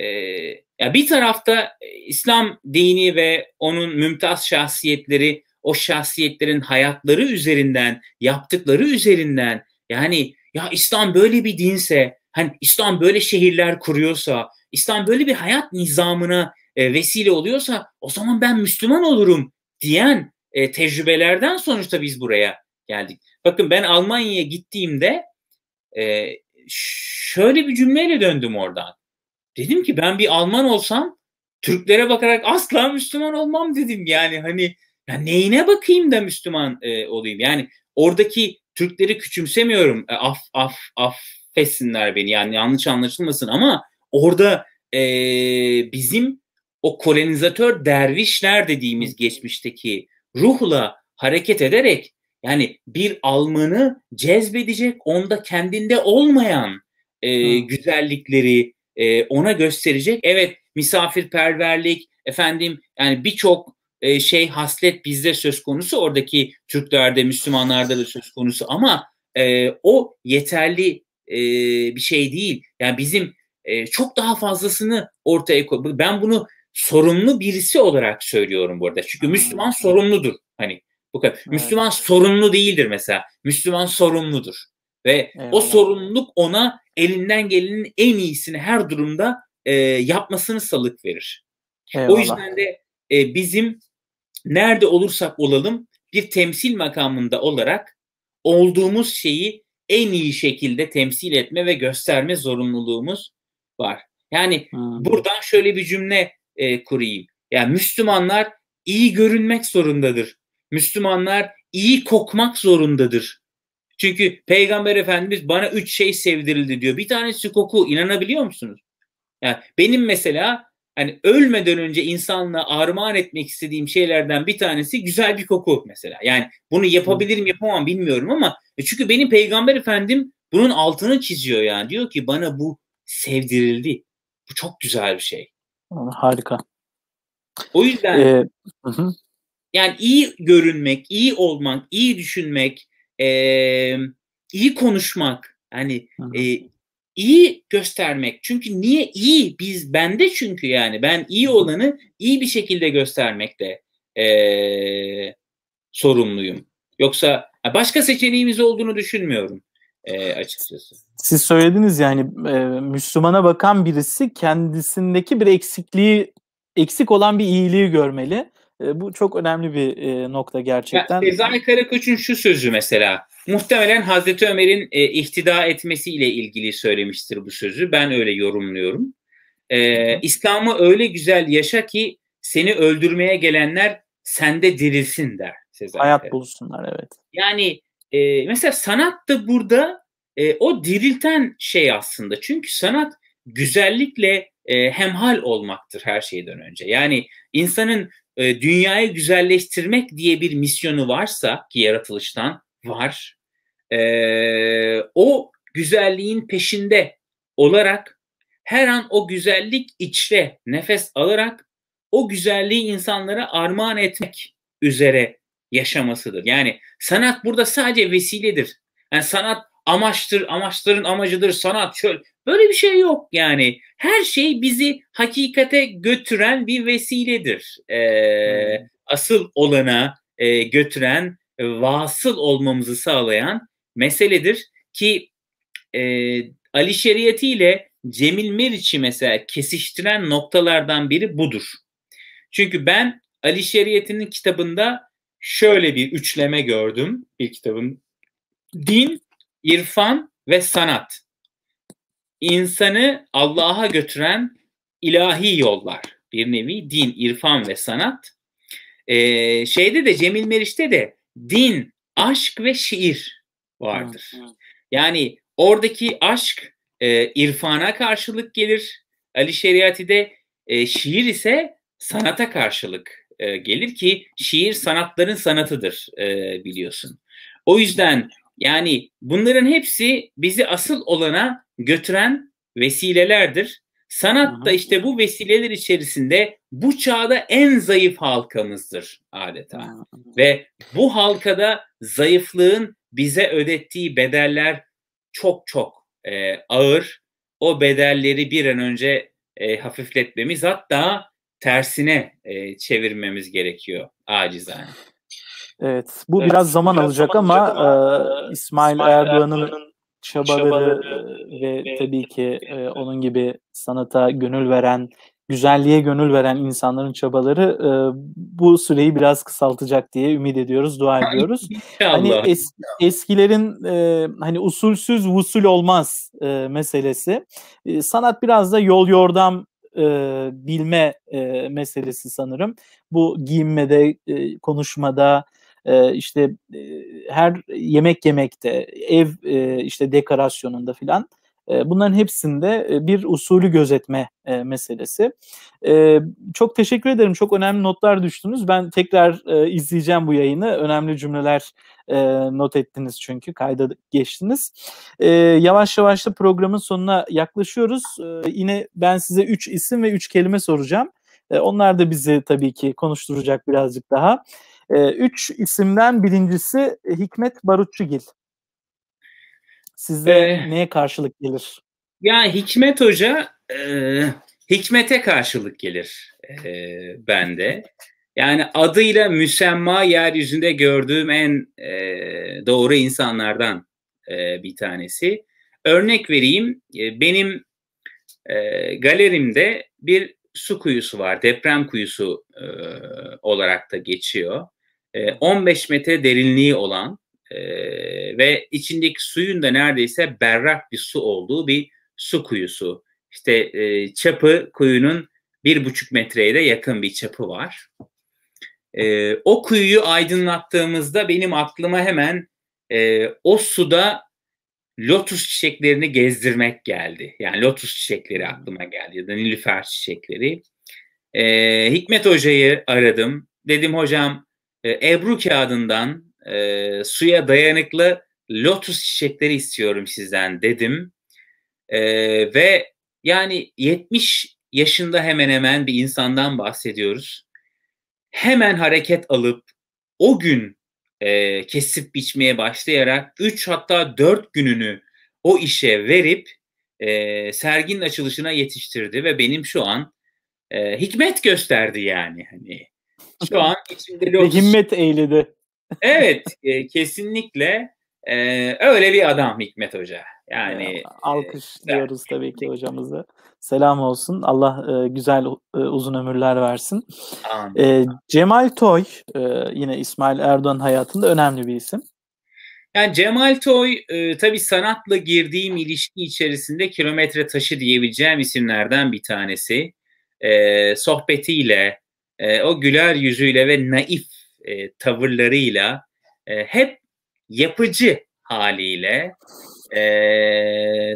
E, ya bir tarafta e, İslam dini ve onun mümtaz şahsiyetleri, o şahsiyetlerin hayatları üzerinden, yaptıkları üzerinden yani ya İslam böyle bir dinse, hani İslam böyle şehirler kuruyorsa, İslam böyle bir hayat nizamına e, vesile oluyorsa o zaman ben Müslüman olurum diyen e, tecrübelerden sonuçta biz buraya geldik. Bakın ben Almanya'ya gittiğimde e, şöyle bir cümleyle döndüm oradan. Dedim ki ben bir Alman olsam Türklere bakarak asla Müslüman olmam dedim. Yani hani ya neyine bakayım da Müslüman e, olayım. Yani oradaki Türkleri küçümsemiyorum. E, af af affetsinler beni. Yani yanlış anlaşılmasın ama orada e, bizim o kolonizatör dervişler dediğimiz geçmişteki ruhla hareket ederek yani bir Almanı cezbedecek onda kendinde olmayan e, güzellikleri, e, ona gösterecek. Evet misafirperverlik efendim yani birçok e, şey haslet bizde söz konusu oradaki Türklerde Müslümanlarda da söz konusu ama e, o yeterli e, bir şey değil. Yani bizim e, çok daha fazlasını ortaya koy. Ben bunu sorumlu birisi olarak söylüyorum burada. Çünkü Müslüman sorumludur. Hani bu kadar. Evet. Müslüman sorumlu değildir mesela. Müslüman sorumludur. Ve evet. o sorumluluk ona elinden gelenin en iyisini her durumda e, yapmasını salık verir. Eyvallah. O yüzden de e, bizim nerede olursak olalım bir temsil makamında olarak olduğumuz şeyi en iyi şekilde temsil etme ve gösterme zorunluluğumuz var. Yani hmm. buradan şöyle bir cümle e, kurayım. Yani Müslümanlar iyi görünmek zorundadır. Müslümanlar iyi kokmak zorundadır. Çünkü Peygamber Efendimiz bana üç şey sevdirildi diyor. Bir tanesi koku. İnanabiliyor musunuz? Yani benim mesela hani ölmeden önce insanla armağan etmek istediğim şeylerden bir tanesi güzel bir koku mesela. Yani bunu yapabilirim yapamam bilmiyorum ama e çünkü benim peygamber efendim bunun altını çiziyor yani. Diyor ki bana bu sevdirildi. Bu çok güzel bir şey. Harika. O yüzden ee, hı hı. yani iyi görünmek, iyi olmak, iyi düşünmek, e, iyi konuşmak, hani e, iyi göstermek. Çünkü niye iyi? Biz bende çünkü yani ben iyi olanı iyi bir şekilde göstermekte e, sorumluyum. Yoksa başka seçeneğimiz olduğunu düşünmüyorum e, açıkçası. Siz söylediniz yani e, Müslümana bakan birisi kendisindeki bir eksikliği eksik olan bir iyiliği görmeli. E, bu çok önemli bir e, nokta gerçekten. Ya, Sezai Karakoç'un şu sözü mesela. Muhtemelen Hazreti Ömer'in e, ihtida etmesiyle ilgili söylemiştir bu sözü. Ben öyle yorumluyorum. E, İslam'ı öyle güzel yaşa ki seni öldürmeye gelenler sende dirilsin der. Sezai Hayat Karakoç. bulsunlar evet. Yani e, mesela sanat da burada e, o dirilten şey aslında. Çünkü sanat güzellikle e, hemhal olmaktır her şeyden önce. Yani insanın e, dünyayı güzelleştirmek diye bir misyonu varsa ki yaratılıştan var. E, o güzelliğin peşinde olarak her an o güzellik içre nefes alarak o güzelliği insanlara armağan etmek üzere yaşamasıdır. Yani sanat burada sadece vesiledir. Yani sanat amaçtır, amaçların amacıdır, sanat çöl. Böyle bir şey yok yani. Her şey bizi hakikate götüren bir vesiledir. Ee, hmm. Asıl olana e, götüren, e, vasıl olmamızı sağlayan meseledir. Ki e, Ali Şeriatı ile Cemil Meriç'i mesela kesiştiren noktalardan biri budur. Çünkü ben Ali Şeriat'ın kitabında şöyle bir üçleme gördüm bir kitabın. Din, irfan ve sanat. İnsanı Allah'a götüren ilahi yollar. Bir nevi din, irfan ve sanat. Ee, şeyde de Cemil Meriç'te de din, aşk ve şiir vardır. Yani oradaki aşk e, irfana karşılık gelir. Ali Şeriati'de e, şiir ise sanata karşılık e, gelir ki şiir sanatların sanatıdır e, biliyorsun. O yüzden yani bunların hepsi bizi asıl olana götüren vesilelerdir. Sanat da işte bu vesileler içerisinde bu çağda en zayıf halkamızdır adeta. Ve bu halkada zayıflığın bize ödettiği bedeller çok çok e, ağır. O bedelleri bir an önce e, hafifletmemiz hatta tersine e, çevirmemiz gerekiyor acizane. Evet, bu evet, biraz zaman biraz alacak zaman ama, e, e, İsmail, İsmail Erdoğan'ın çabaları, çabaları ve, ve tabii ki e, onun gibi sanata gönül veren, güzelliğe gönül veren insanların çabaları e, bu süreyi biraz kısaltacak diye ümit ediyoruz, dua ediyoruz. hani es, eskilerin e, hani usulsüz usul olmaz e, meselesi. E, sanat biraz da yol yordam e, bilme e, meselesi sanırım. Bu giyinmede, e, konuşmada, ee, e, işte her yemek yemekte, ev e, işte dekorasyonunda filan e, bunların hepsinde e, bir usulü gözetme meselesi. çok teşekkür ederim. Çok önemli notlar düştünüz. Ben tekrar izleyeceğim bu yayını. Önemli cümleler not ettiniz çünkü kayda geçtiniz. yavaş yavaş da programın sonuna yaklaşıyoruz. yine ben size 3 isim ve 3 kelime soracağım. onlar da bizi tabii ki konuşturacak birazcık daha. E, üç isimden birincisi e, Hikmet Barutçugil. Sizde ee, neye karşılık gelir? Yani Hikmet Hoca e, Hikmet'e karşılık gelir e, bende. Yani adıyla müsemma yeryüzünde gördüğüm en e, doğru insanlardan e, bir tanesi. Örnek vereyim, e, benim e, galerimde bir su kuyusu var, deprem kuyusu e, olarak da geçiyor. 15 ee, metre derinliği olan e, ve içindeki suyun da neredeyse berrak bir su olduğu bir su kuyusu. İşte e, çapı kuyunun bir buçuk metreye de yakın bir çapı var. E, o kuyuyu aydınlattığımızda benim aklıma hemen o suda lotus çiçeklerini gezdirmek geldi. Yani lotus çiçekleri aklıma geldi ya da nilüfer çiçekleri. E, Hikmet Hoca'yı aradım. Dedim hocam e, Ebru kağıdından e, suya dayanıklı lotus çiçekleri istiyorum sizden dedim. E, ve yani 70 yaşında hemen hemen bir insandan bahsediyoruz. Hemen hareket alıp o gün e, kesip biçmeye başlayarak 3 hatta 4 gününü o işe verip e, serginin açılışına yetiştirdi ve benim şu an e, hikmet gösterdi yani hani şu an içimde lotus. Himmet eyledi. evet e, kesinlikle e, öyle bir adam Hikmet Hoca. Yani e, alkış e, diyoruz tabii ki hocamızı. Selam olsun. Allah e, güzel e, uzun ömürler versin. E, Cemal Toy e, yine İsmail Erdoğan hayatında önemli bir isim. Yani Cemal Toy e, tabii sanatla girdiğim ilişki içerisinde kilometre taşı diyebileceğim isimlerden bir tanesi. E, sohbetiyle, e, o güler yüzüyle ve naif e, tavırlarıyla e, hep yapıcı haliyle e,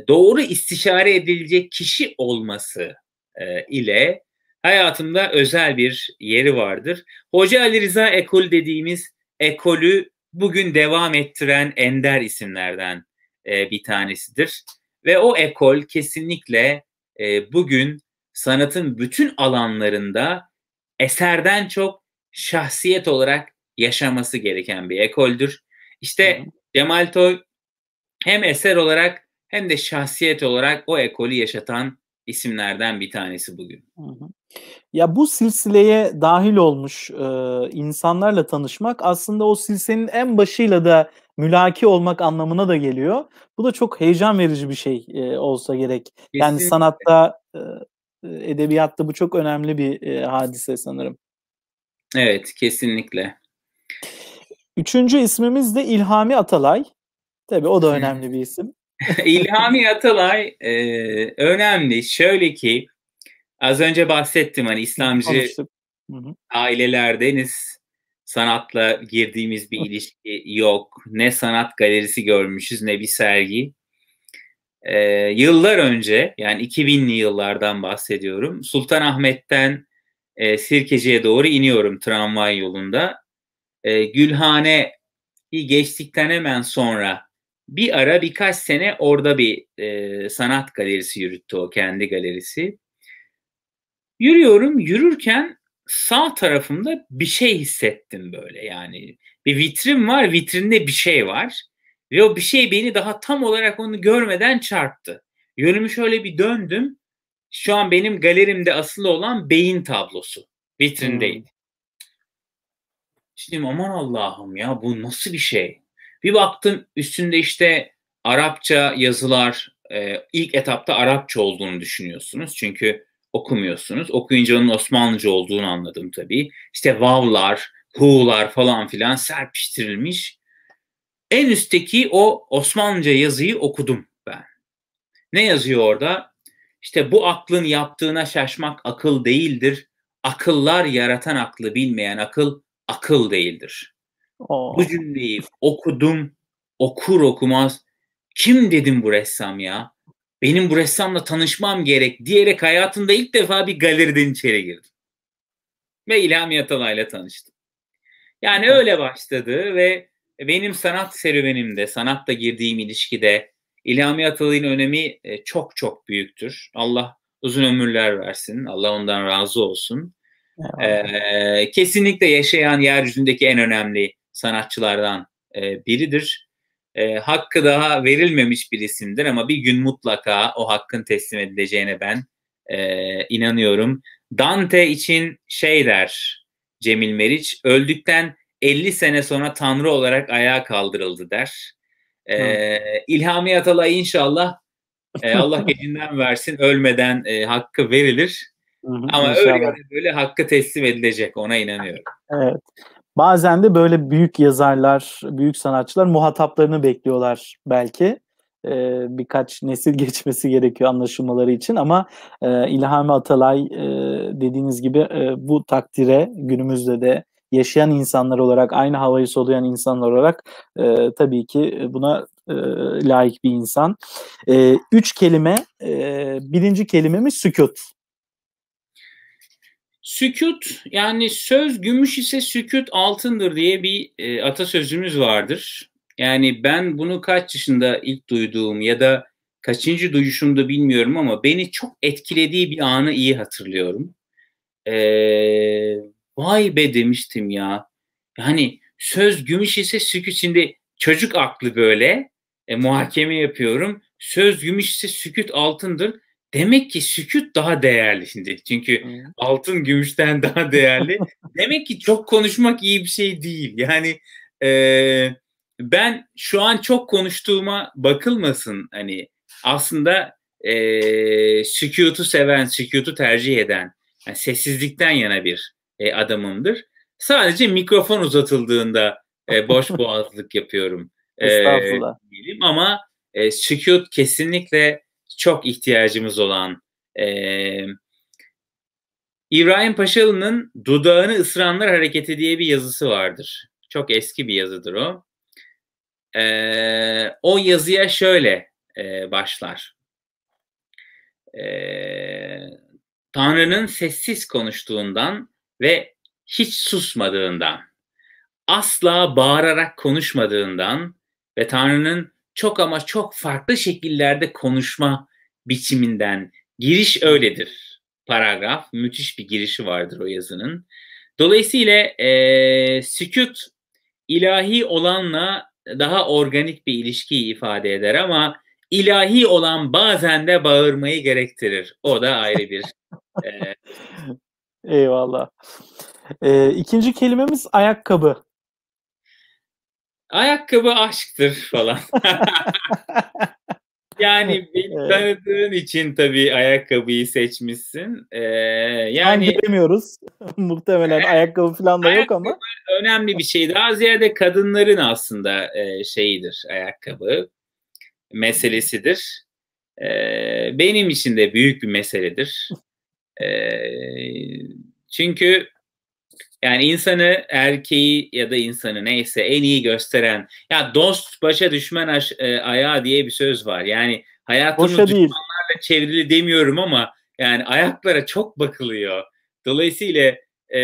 doğru istişare edilecek kişi olması e, ile hayatımda özel bir yeri vardır. Hoca Ali Rıza Ekol dediğimiz ekolü bugün devam ettiren ender isimlerden e, bir tanesidir. Ve o ekol kesinlikle e, bugün sanatın bütün alanlarında eserden çok şahsiyet olarak yaşaması gereken bir ekoldür. İşte Cemal Toy hem eser olarak hem de şahsiyet olarak o ekolü yaşatan isimlerden bir tanesi bugün. Ya bu silsileye dahil olmuş e, insanlarla tanışmak aslında o silsenin en başıyla da mülaki olmak anlamına da geliyor. Bu da çok heyecan verici bir şey e, olsa gerek. Kesinlikle. Yani sanatta edebiyatta bu çok önemli bir e, hadise sanırım. Evet, kesinlikle. Üçüncü ismimiz de İlhami Atalay. Tabii o da önemli bir isim. İlhami Atalay e, önemli. Şöyle ki az önce bahsettim hani İslamcı ailelerdeniz Sanatla girdiğimiz bir ilişki yok. Ne sanat galerisi görmüşüz ne bir sergi e, yıllar önce yani 2000'li yıllardan bahsediyorum. Sultanahmet'ten e, Sirkeci'ye doğru iniyorum tramvay yolunda. E, Gülhane'yi geçtikten hemen sonra bir ara birkaç sene orada bir e, sanat galerisi yürüttü o kendi galerisi. Yürüyorum, yürürken sağ tarafımda bir şey hissettim böyle yani. Bir vitrin var, vitrinde bir şey var. Ve o bir şey beni daha tam olarak onu görmeden çarptı. Yönümü şöyle bir döndüm. Şu an benim galerimde asılı olan beyin tablosu vitrindeydi. Hmm. Şimdi aman Allah'ım ya bu nasıl bir şey? Bir baktım üstünde işte Arapça yazılar e, ilk etapta Arapça olduğunu düşünüyorsunuz. Çünkü okumuyorsunuz. Okuyunca onun Osmanlıca olduğunu anladım tabii. İşte vavlar, hu'lar falan filan serpiştirilmiş en üstteki o Osmanlıca yazıyı okudum ben. Ne yazıyor orada? İşte bu aklın yaptığına şaşmak akıl değildir. Akıllar yaratan aklı bilmeyen akıl akıl değildir. Oo. Bu cümleyi okudum, okur okumaz kim dedim bu ressam ya? Benim bu ressamla tanışmam gerek diyerek hayatımda ilk defa bir galeriden içeri girdim. Ve İlhami Atalay'la tanıştım. Yani öyle başladı ve e, benim sanat serüvenimde, sanatta girdiğim ilişkide ilhami Atalay'ın önemi e, çok çok büyüktür. Allah uzun ömürler versin. Allah ondan razı olsun. Ee, kesinlikle yaşayan yeryüzündeki en önemli sanatçılardan e, biridir. E, hakkı daha verilmemiş bir isimdir ama bir gün mutlaka o hakkın teslim edileceğine ben e, inanıyorum. Dante için şey der Cemil Meriç, öldükten 50 sene sonra tanrı olarak ayağa kaldırıldı der. Ee, İlhami Atalay inşallah e, Allah gecinden versin ölmeden e, hakkı verilir. Hı-hı, Ama inşallah. öyle böyle hakkı teslim edilecek ona inanıyorum. Evet. Bazen de böyle büyük yazarlar, büyük sanatçılar muhataplarını bekliyorlar belki e, birkaç nesil geçmesi gerekiyor anlaşılmaları için ama e, İlhami Atalay e, dediğiniz gibi e, bu takdire günümüzde de yaşayan insanlar olarak, aynı havayı soluyan insanlar olarak e, tabii ki e, buna e, layık bir insan. E, üç kelime, e, birinci kelimemiz sükut. Sükut yani söz gümüş ise sükut altındır diye bir e, atasözümüz vardır. Yani ben bunu kaç yaşında ilk duyduğum ya da kaçıncı duyuşumda bilmiyorum ama beni çok etkilediği bir anı iyi hatırlıyorum. Ee, Vay be demiştim ya. Yani söz gümüş ise sükü şimdi çocuk aklı böyle e, muhakeme yapıyorum. Söz gümüş ise süküt altındır. Demek ki süküt daha değerli şimdi. Çünkü altın gümüşten daha değerli. Demek ki çok konuşmak iyi bir şey değil. Yani e, ben şu an çok konuştuğuma bakılmasın. Hani aslında e, sükutu seven, sükutu tercih eden, yani sessizlikten yana bir e, adamımdır. Sadece mikrofon uzatıldığında e, boş boğazlık yapıyorum. E, Estağfurullah. E, ama e, sükut kesinlikle çok ihtiyacımız olan e, İbrahim Paşalı'nın Dudağını ısıranlar Hareketi diye bir yazısı vardır. Çok eski bir yazıdır o. E, o yazıya şöyle e, başlar. E, Tanrı'nın sessiz konuştuğundan ve hiç susmadığından, asla bağırarak konuşmadığından ve Tanrı'nın çok ama çok farklı şekillerde konuşma biçiminden giriş öyledir. Paragraf müthiş bir girişi vardır o yazının. Dolayısıyla e, sükut ilahi olanla daha organik bir ilişkiyi ifade eder ama ilahi olan bazen de bağırmayı gerektirir. O da ayrı bir e, Eyvallah. Ee, ikinci kelimemiz ayakkabı. Ayakkabı aşktır falan. yani beni evet. tanıdığın için tabii ayakkabıyı seçmişsin. Ee, yani Anladım Muhtemelen evet, ayakkabı falan da ayakkabı yok ama. önemli bir şey. Daha ziyade kadınların aslında e, şeyidir ayakkabı meselesidir. Ee, benim için de büyük bir meseledir. E, çünkü yani insanı erkeği ya da insanı neyse en iyi gösteren ya dost başa düşman aş, e, ayağa diye bir söz var. Yani hayatımız düşmanlarla çevrili demiyorum ama yani ayaklara çok bakılıyor. Dolayısıyla e,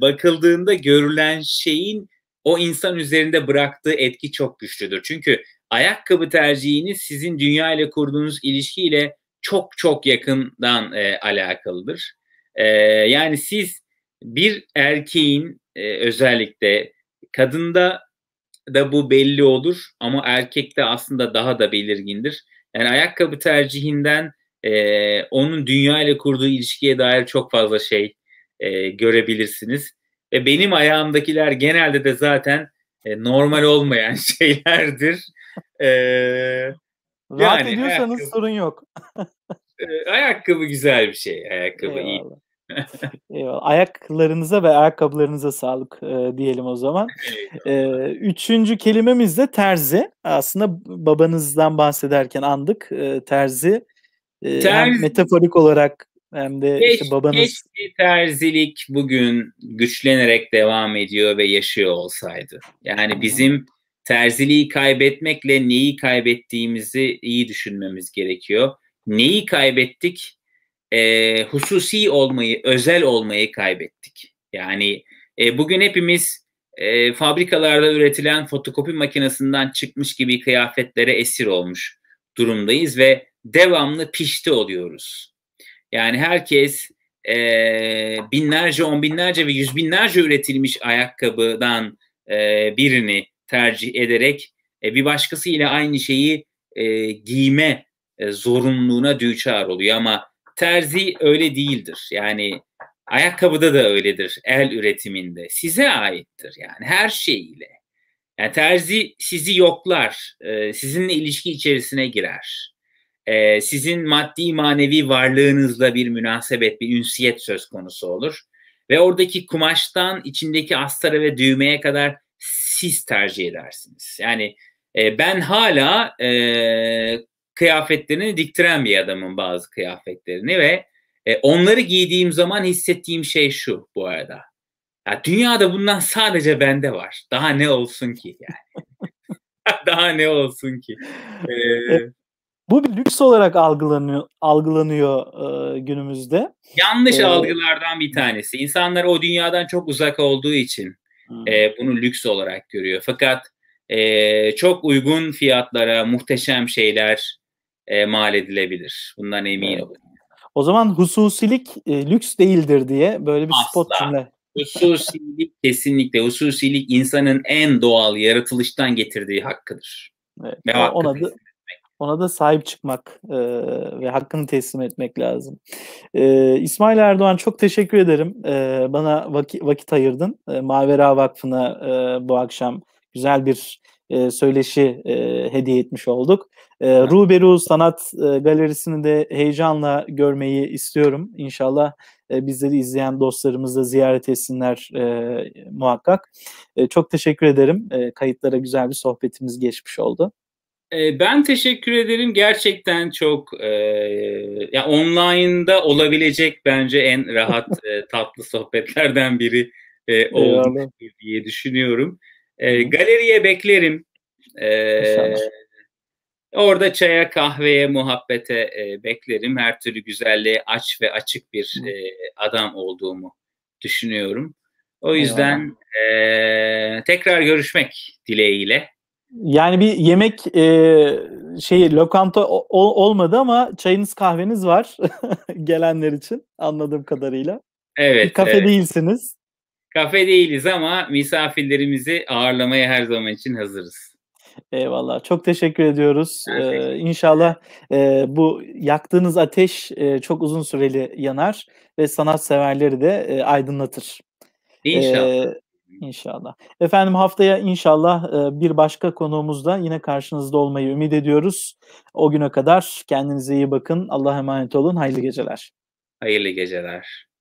bakıldığında görülen şeyin o insan üzerinde bıraktığı etki çok güçlüdür. Çünkü ayakkabı tercihini sizin dünya ile kurduğunuz ilişkiyle çok çok yakından e, alakalıdır. E, yani siz bir erkeğin e, özellikle kadında da bu belli olur ama erkekte aslında daha da belirgindir. Yani ayakkabı tercihinden e, onun dünya ile kurduğu ilişkiye dair çok fazla şey e, görebilirsiniz. Ve benim ayağımdakiler genelde de zaten e, normal olmayan şeylerdir. Eee Rahat yani, ediyorsanız ayakkabı. sorun yok. ayakkabı güzel bir şey. Ayakkabı Eyvallah. iyi. Eyvallah. Ayaklarınıza ve ayakkabılarınıza sağlık e, diyelim o zaman. E, üçüncü kelimemiz de terzi. Aslında babanızdan bahsederken andık e, terzi. E, terzi. metaforik olarak hem de Keş, işte babanız. Keşke terzilik bugün güçlenerek devam ediyor ve yaşıyor olsaydı. Yani bizim terziliği kaybetmekle neyi kaybettiğimizi iyi düşünmemiz gerekiyor. Neyi kaybettik? E, hususi olmayı, özel olmayı kaybettik. Yani e, bugün hepimiz e, fabrikalarda üretilen fotokopi makinesinden çıkmış gibi kıyafetlere esir olmuş durumdayız ve devamlı pişti oluyoruz. Yani herkes e, binlerce, on binlerce ve yüz binlerce üretilmiş ayakkabıdan e, birini tercih ederek e, bir başkası ile aynı şeyi e, giyme e, zorunluluğuna düçar oluyor ama terzi öyle değildir. Yani ayakkabıda da öyledir el üretiminde. Size aittir yani her şeyiyle. Yani terzi sizi yoklar, e, sizinle ilişki içerisine girer. E, sizin maddi manevi varlığınızla bir münasebet, bir ünsiyet söz konusu olur. Ve oradaki kumaştan içindeki astara ve düğmeye kadar siz tercih edersiniz. Yani e, ben hala e, kıyafetlerini diktiren bir adamın bazı kıyafetlerini ve e, onları giydiğim zaman hissettiğim şey şu bu arada. Ya dünyada bundan sadece bende var. Daha ne olsun ki yani. Daha ne olsun ki. Ee, bu bir lüks olarak algılanıyor, algılanıyor e, günümüzde. Yanlış ee, algılardan bir tanesi. İnsanlar o dünyadan çok uzak olduğu için e, bunu lüks olarak görüyor. Fakat e, çok uygun fiyatlara muhteşem şeyler e, mal edilebilir. Bundan emin olun. O zaman hususilik e, lüks değildir diye böyle bir Asla. spot cümle. Hususilik kesinlikle. Hususilik insanın en doğal yaratılıştan getirdiği hakkıdır. Evet, Ve hakkıdır. Ona da ona da sahip çıkmak e, ve hakkını teslim etmek lazım. E, İsmail Erdoğan çok teşekkür ederim. E, bana vakit, vakit ayırdın. E, Mavera Vakfı'na e, bu akşam güzel bir e, söyleşi e, hediye etmiş olduk. E, Ruberu Sanat e, Galerisi'ni de heyecanla görmeyi istiyorum. İnşallah e, bizleri izleyen dostlarımız da ziyaret etsinler e, muhakkak. E, çok teşekkür ederim. E, kayıtlara güzel bir sohbetimiz geçmiş oldu. Ee, ben teşekkür ederim. Gerçekten çok e, ya online'da olabilecek bence en rahat e, tatlı sohbetlerden biri e, oldu yani. diye düşünüyorum. E, galeriye beklerim. E, Orada çaya, kahveye, muhabbete e, beklerim. Her türlü güzelliğe aç ve açık bir e, adam olduğumu düşünüyorum. O yüzden e, tekrar görüşmek dileğiyle. Yani bir yemek e, şey lokanta o, olmadı ama çayınız kahveniz var gelenler için anladığım kadarıyla. Evet. Bir kafe evet. değilsiniz. Kafe değiliz ama misafirlerimizi ağırlamaya her zaman için hazırız. Eyvallah. Çok teşekkür ediyoruz. Ee, evet. e, bu yaktığınız ateş e, çok uzun süreli yanar ve sanatseverleri de e, aydınlatır. İnşallah. Ee, İnşallah. Efendim haftaya inşallah e, bir başka konuğumuzda yine karşınızda olmayı ümit ediyoruz. O güne kadar kendinize iyi bakın. Allah'a emanet olun. Hayırlı geceler. Hayırlı geceler.